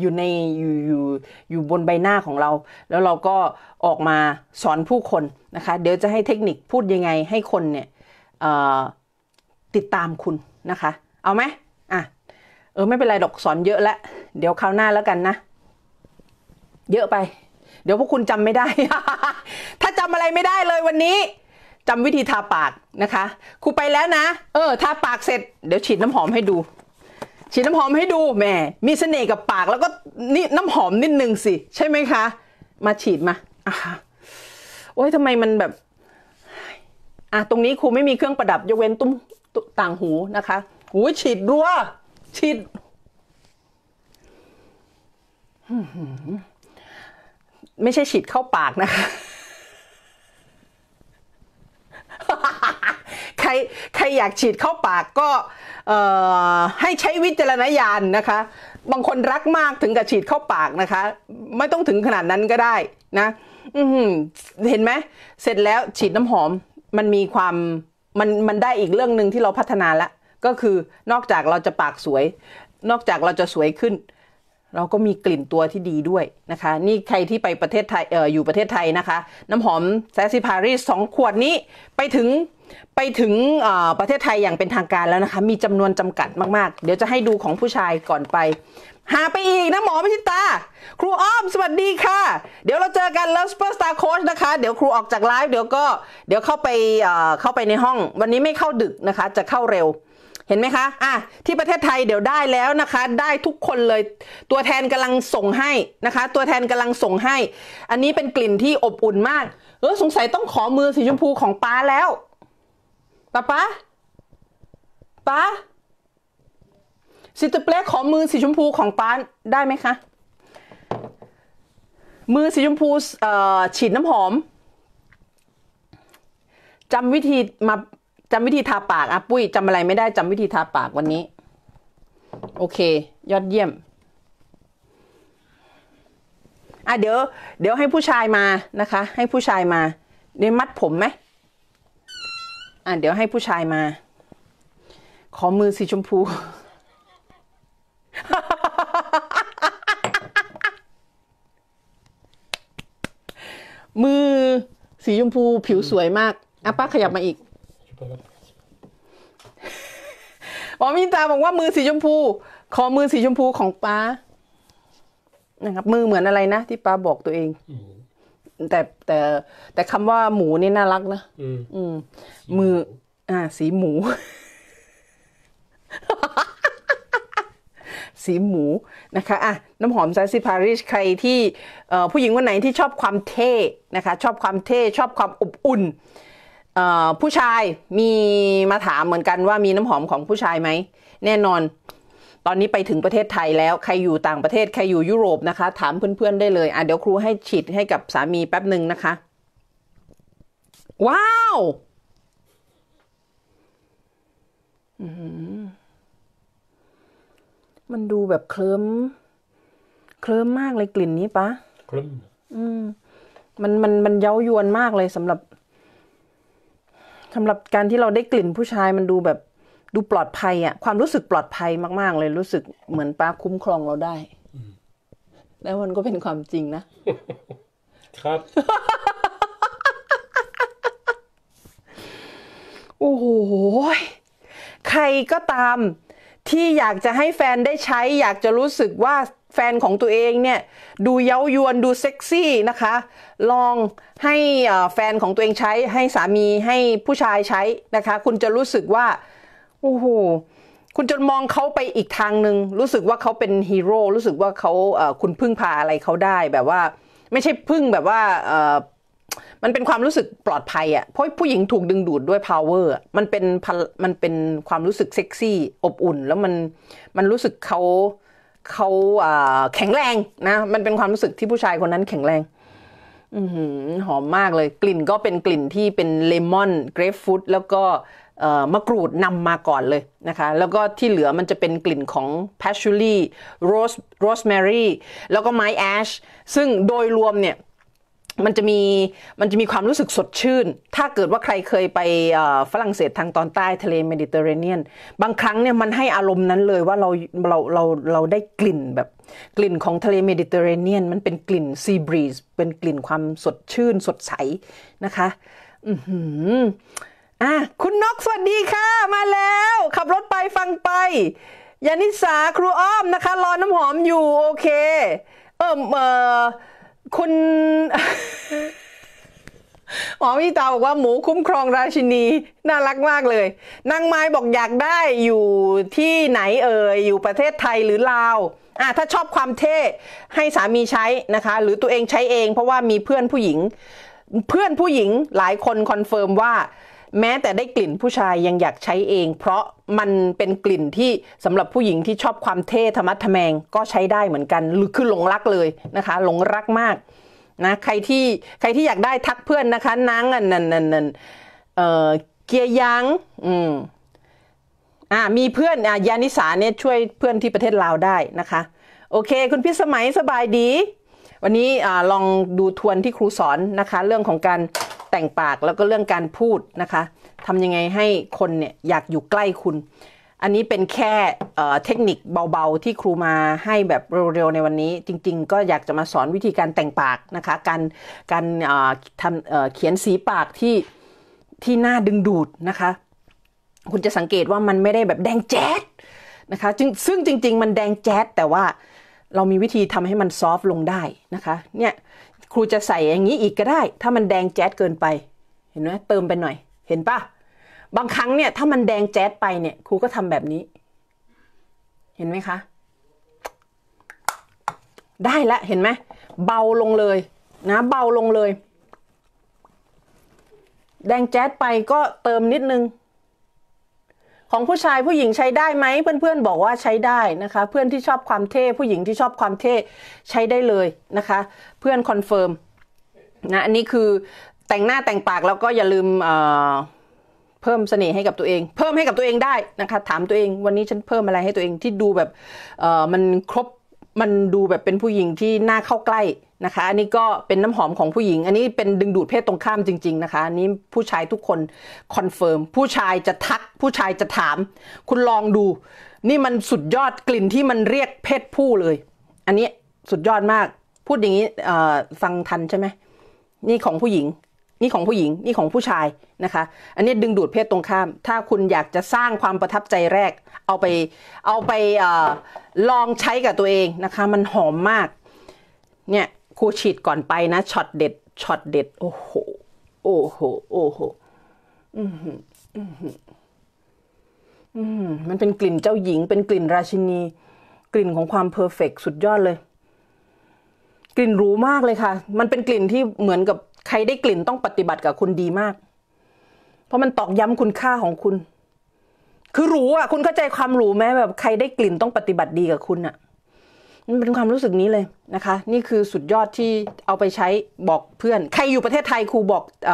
อยู่ในอยู่อยู่ อยู่บนใบหน้าของเรา แล้วเราก็ออกมาสอนผู้คนนะคะ เดี๋ยวจะให้เทคนิคพูดยังไงให้คนเนี่ยติดตามคุณนะคะ เอาไหมอ่ะเออไม่เป็นไรดอกสอนเยอะแล้วเดี๋ยวคราวหน้าแล้วกันนะเยอะไป เดี๋ยวพวกคุณจำไม่ได้ถ้าจำอะไรไม่ได้เลยวันนี้จำวิธีทาปากนะคะครูไปแล้วนะ เออทาปากเสร็จเดี๋ยวฉีดน้ำหอมให้ดูฉีดน้ำหอมให้ดูแหมมีเสน่ห์กับปากแล้วก็นี่น้ำหอมนิดนึงสิ ใช่ไหมคะ มาฉีดมาอ่ะ โอ้ยทำไมมันแบบ อ่ะ ตรงนี้ครูไม่มีเครื่องประดับยกเว้นตุ้มต่างหูนะคะ หูฉีดรัวฉีด ไม่ใช่ฉีดเข้าปากนะคะใครใครอยากฉีดเข้าปากก็ให้ใช้วิจารณญาณนะคะ บางคนรักมากถึงกับฉีดเข้าปากนะคะ ไม่ต้องถึงขนาดนั้นก็ได้นะเห็นไหม เสร็จแล้วฉีดน้ำหอม มันมีความมันมันได้อีกเรื่องหนึ่งที่เราพัฒนาละ ก็คือนอกจากเราจะปากสวย นอกจากเราจะสวยขึ้น เราก็มีกลิ่นตัวที่ดีด้วยนะคะ นี่ใครที่ไปประเทศไทยเอออยู่ประเทศไทยนะคะ น้ำหอมแซซิพาริสสองขวดนี้ไปถึงไปถึงประเทศไทยอย่างเป็นทางการแล้วนะคะ มีจำนวนจำกัดมากๆ เดี๋ยวจะให้ดูของผู้ชายก่อนไป หาไปอีกนะหมอพิชิตา ครูอ้อมสวัสดีค่ะ เดี๋ยวเราเจอกันแล้วซูเปอร์สตาร์โค้ชนะคะ เดี๋ยวครูออกจากไลฟ์เดี๋ยวก็เดี๋ยวเข้าไปเข้าไปในห้องวันนี้ไม่เข้าดึกนะคะ จะเข้าเร็วเห็นไหมคะอ่ะที่ประเทศไทยเดี๋ยวได้แล้วนะคะ ได้ทุกคนเลย ตัวแทนกำลังส่งให้นะคะ ตัวแทนกำลังส่งให้ อันนี้เป็นกลิ่นที่อบอุ่นมากเออสงสัยต้องขอมือสีชมพูของป้าแล้วป้าป้าป้าสิตเปลของมือสีชมพูของป้าได้ไหมคะมือสีชมพูฉีดน้ำหอมจำวิธีมาจำวิธีทาปากอ่ะปุ้ยจำอะไรไม่ได้จำวิธีทาปากวันนี้โอเคยอดเยี่ยมอ่ะเดี๋ยวเดี๋ยวให้ผู้ชายมานะคะ ให้ผู้ชายมาเนี่ยมัดผมไหมอ่ะเดี๋ยวให้ผู้ชายมา ขอมือสีชมพู มือสีชมพูผิวสวยมากอ่ะป้าขยับมาอีกหมอมินตาบอกว่ามือสีชมพู ขอมือสีชมพูของป้า นะครับ มือเหมือนอะไรนะที่ป้าบอกตัวเองแต่แต่ แต่คำว่าหมูนี่น่ารักนะอืมมือ อ่า สีหมู สีหมูนะคะอ่ะน้ำหอมซาซิพาริชใครที่ผู้หญิงคนไหนที่ชอบความเท่นะคะ ชอบความเท่ ชอบความอบอุ่นผู้ชายมีมาถามเหมือนกันว่ามีน้ำหอมของผู้ชายไหม แน่นอนตอนนี้ไปถึงประเทศไทยแล้วใครอยู่ต่างประเทศใครอยู่ยุโรปนะคะ ถามเพื่อนๆได้เลย อ่ะเดี๋ยวครูให้ฉีดให้กับสามีแป๊บหนึ่งนะคะ ว้าวมันดูแบบเคลิ้ม เคลิ้มมากเลยกลิ่นนี้ปะเคลิ้มอืม มันมันมันเย้ายวนมากเลยสำหรับสำหรับการที่เราได้กลิ่นผู้ชายมันดูแบบดูปลอดภัยอะความรู้สึกปลอดภัยมาก ๆ เลยรู้สึกเหมือนป้าคุ้มครองเราได้แล้วมันก็เป็นความจริงนะครับ โอ้โหใครก็ตามที่อยากจะให้แฟนได้ใช้ อยากจะรู้สึกว่าแฟนของตัวเองเนี่ย ดูเย้ายวนดูเซ็กซี่นะคะ ลองให้แฟนของตัวเองใช้ให้สามีให้ผู้ชายใช้นะคะ คุณจะรู้สึกว่าโอ้โห คุณจนมองเขาไปอีกทางหนึ่งรู้สึกว่าเขาเป็นฮีโร่ รู้สึกว่าเขาคุณพึ่งพาอะไรเขาได้แบบว่า ไม่ใช่พึ่งแบบว่ามันเป็นความรู้สึกปลอดภัยอะ่ะเพราะผู้หญิงถูกดึงดูดด้วย power มันเป็น มันเป็นความรู้สึกเซ็กซี่อบอุ่น แล้วมัน มันรู้สึกเขาเขาแข็งแรงนะ มันเป็นความรู้สึกที่ผู้ชายคนนั้นแข็งแรงอหอมมากเลย กลิ่นก็เป็นกลิ่นที่เป็นเลมอน เกรฟฟูดแล้วก็มะกรูดนำมาก่อนเลยนะคะ แล้วก็ที่เหลือมันจะเป็นกลิ่นของแพชชูลี่โรสแมรี่แล้วก็ไม้แอชซึ่งโดยรวมเนี่ยมันจะมีมันจะมีความรู้สึกสดชื่น ถ้าเกิดว่าใครเคยไปฝรั่งเศสทางตอนใต้ทะเลเมดิเตอร์เรเนียนบางครั้งเนี่ยมันให้อารมณ์นั้นเลยว่าเราเราเราเราได้กลิ่นแบบกลิ่นของทะเลเมดิเตอร์เรเนียนมันเป็นกลิ่นซีบรีสเป็นกลิ่นความสดชื่นสดใสนะคะ อือหืออ่ะคุณนกสวัสดีค่ะ มาแล้ว ขับรถไปฟังไปยานิสาครูอ้อมนะคะ รอน้ำหอมอยู่โอเค เอิ่มเออคุณหมอพี่ตาบอกว่าหมูคุ้มครองราชินี น่ารักมากเลยนางไม้บอกอยากได้อยู่ที่ไหนเอ่ยอยู่ประเทศไทยหรือลาวอ่ะถ้าชอบความเท่ให้สามีใช้นะคะ หรือตัวเองใช้เอง เพราะว่ามีเพื่อนผู้หญิง เพื่อนผู้หญิงหลายคนคอนเฟิร์มว่าแม้แต่ได้กลิ่นผู้ชายยังอยากใช้เอง เพราะมันเป็นกลิ่นที่สำหรับผู้หญิงที่ชอบความเท่ธรรมะทแมงก็ใช้ได้เหมือนกันหรือคือหลงรักเลยนะคะ หลงรักมากนะใครที่ใครที่อยากได้ทักเพื่อนนะคะนางันนันนันนันเออเกียยังอืมอ่ามีเพื่อนอ่ายานิสาเนี่ยช่วยเพื่อนที่ประเทศลาวได้นะคะ โอเคคุณพิสมัยสบายดี วันนี้อ่าลองดูทวนที่ครูสอนนะคะ เรื่องของการแต่งปากแล้วก็เรื่องการพูดนะคะทำยังไงให้คนเนี่ยอยากอยู่ใกล้คุณ อันนี้เป็นแค่เทคนิคเบาๆที่ครูมาให้แบบเร็วๆในวันนี้ จริงๆก็อยากจะมาสอนวิธีการแต่งปากนะคะ การการทำเขียนสีปากที่ที่น่าดึงดูดนะคะ คุณจะสังเกตว่ามันไม่ได้แบบแดงแจ๊ดนะคะ ซึ่งจริงๆมันแดงแจ๊ดแต่ว่าเรามีวิธีทำให้มันซอฟต์ลงได้นะคะ เนี่ยครูจะใส่อย่างนี้อีกก็ได้ถ้ามันแดงแจ๊ดเกินไป เห็นไหมเติมไปหน่อย เห็นปะบางครั้งเนี่ย ถ้ามันแดงแจ๊ดไปเนี่ยครูก็ทำแบบนี้ เห็นไหมคะ ได้ละเห็นไหม เบาลงเลยนะ เบาลงเลย แดงแจ๊ดไปก็เติมนิดนึงของผู้ชายผู้หญิงใช้ได้ไหม เพื่อนๆบอกว่าใช้ได้นะคะเพื่อนที่ชอบความเท่ผู้หญิงที่ชอบความเท่ใช้ได้เลยนะคะ เพื่อนคอนเฟิร์มนะอันนี้คือแต่งหน้าแต่งปากแล้วก็อย่าลืมเออ่เพิ่มเสน่ห์ให้กับตัวเอง เพิ่มให้กับตัวเองได้นะคะถามตัวเอง วันนี้ฉันเพิ่มอะไรให้ตัวเองที่ดูแบบเออ่มันครบมันดูแบบเป็นผู้หญิงที่น่าเข้าใกล้นะคะ อันนี้ก็เป็นน้ำหอมของผู้หญิง อันนี้เป็นดึงดูดเพศตรงข้ามจริง ๆนะคะ อันนี้ผู้ชายทุกคนคอนเฟิร์มผู้ชายจะทัก ผู้ชายจะถามคุณลองดู นี่มันสุดยอดกลิ่นที่มันเรียกเพศผู้เลย อันนี้สุดยอดมาก พูดอย่างนี้ฟังทันใช่ไหมนี่ของผู้หญิงนี่ของผู้หญิงนี่ของผู้ชายนะคะ อันนี้ดึงดูดเพศตรงข้าม ถ้าคุณอยากจะสร้างความประทับใจแรก เอาไปเอาไปอลองใช้กับตัวเองนะคะมันหอมมากเนี่ยครูฉีดก่อนไปนะช็อตเด็ดช็อตเด็ดโอ้โหโอ้โหโอ้โหอืมอืมอืมมันเป็นกลิ่นเจ้าหญิง เป็นกลิ่นราชินี กลิ่นของความเพอร์เฟกสุดยอดเลย กลิ่นรู้มากเลยค่ะ มันเป็นกลิ่นที่เหมือนกับใครได้กลิ่นต้องปฏิบัติกับคุณดีมาก เพราะมันตอกย้ำคุณค่าของคุณ คือรู้อ่ะคุณเข้าใจความรู้ไหมแบบใครได้กลิ่นต้องปฏิบัติดีกับคุณอ่ะมันเป็นความรู้สึกนี้เลยนะคะ นี่คือสุดยอดที่เอาไปใช้บอกเพื่อน ใครอยู่ประเทศไทยครูบอกอ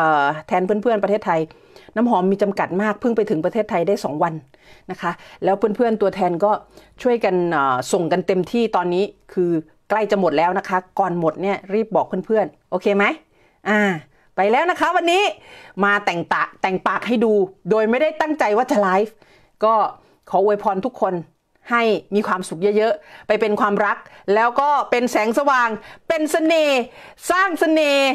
แทนเพื่อนๆประเทศไทย น้ำหอมมีจำกัดมากเพิ่งไปถึงประเทศไทยได้ 2 วันนะคะ แล้วเพื่อนๆ ตัวแทนก็ช่วยกันส่งกันเต็มที่ตอนนี้คือใกล้จะหมดแล้วนะคะ ก่อนหมดเนี่ยรีบบอกเพื่อนๆโอเคไหมอ่าไปแล้วนะคะ วันนี้มาแต่งตะแต่งปากให้ดูโดยไม่ได้ตั้งใจว่าจะไลฟ์ก็ขออวยพรทุกคนให้มีความสุขเยอะๆ ไปเป็นความรัก แล้วก็เป็นแสงสว่าง เป็นสเสน่ห์ สร้างสเสน่ห์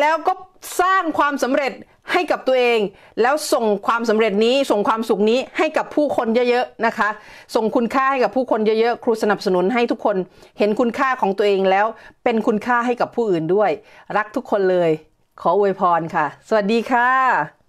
แล้วก็สร้างความสำเร็จให้กับตัวเอง แล้วส่งความสำเร็จนี้ ส่งความสุขนี้ให้กับผู้คนเยอะๆ นะคะ ส่งคุณค่าให้กับผู้คนเยอะๆ ครูสนับสนุนให้ทุกคนเห็นคุณค่าของตัวเองแล้วเป็นคุณค่าให้กับผู้อื่นด้วย รักทุกคนเลย ขออวยพรค่ะ สวัสดีค่ะ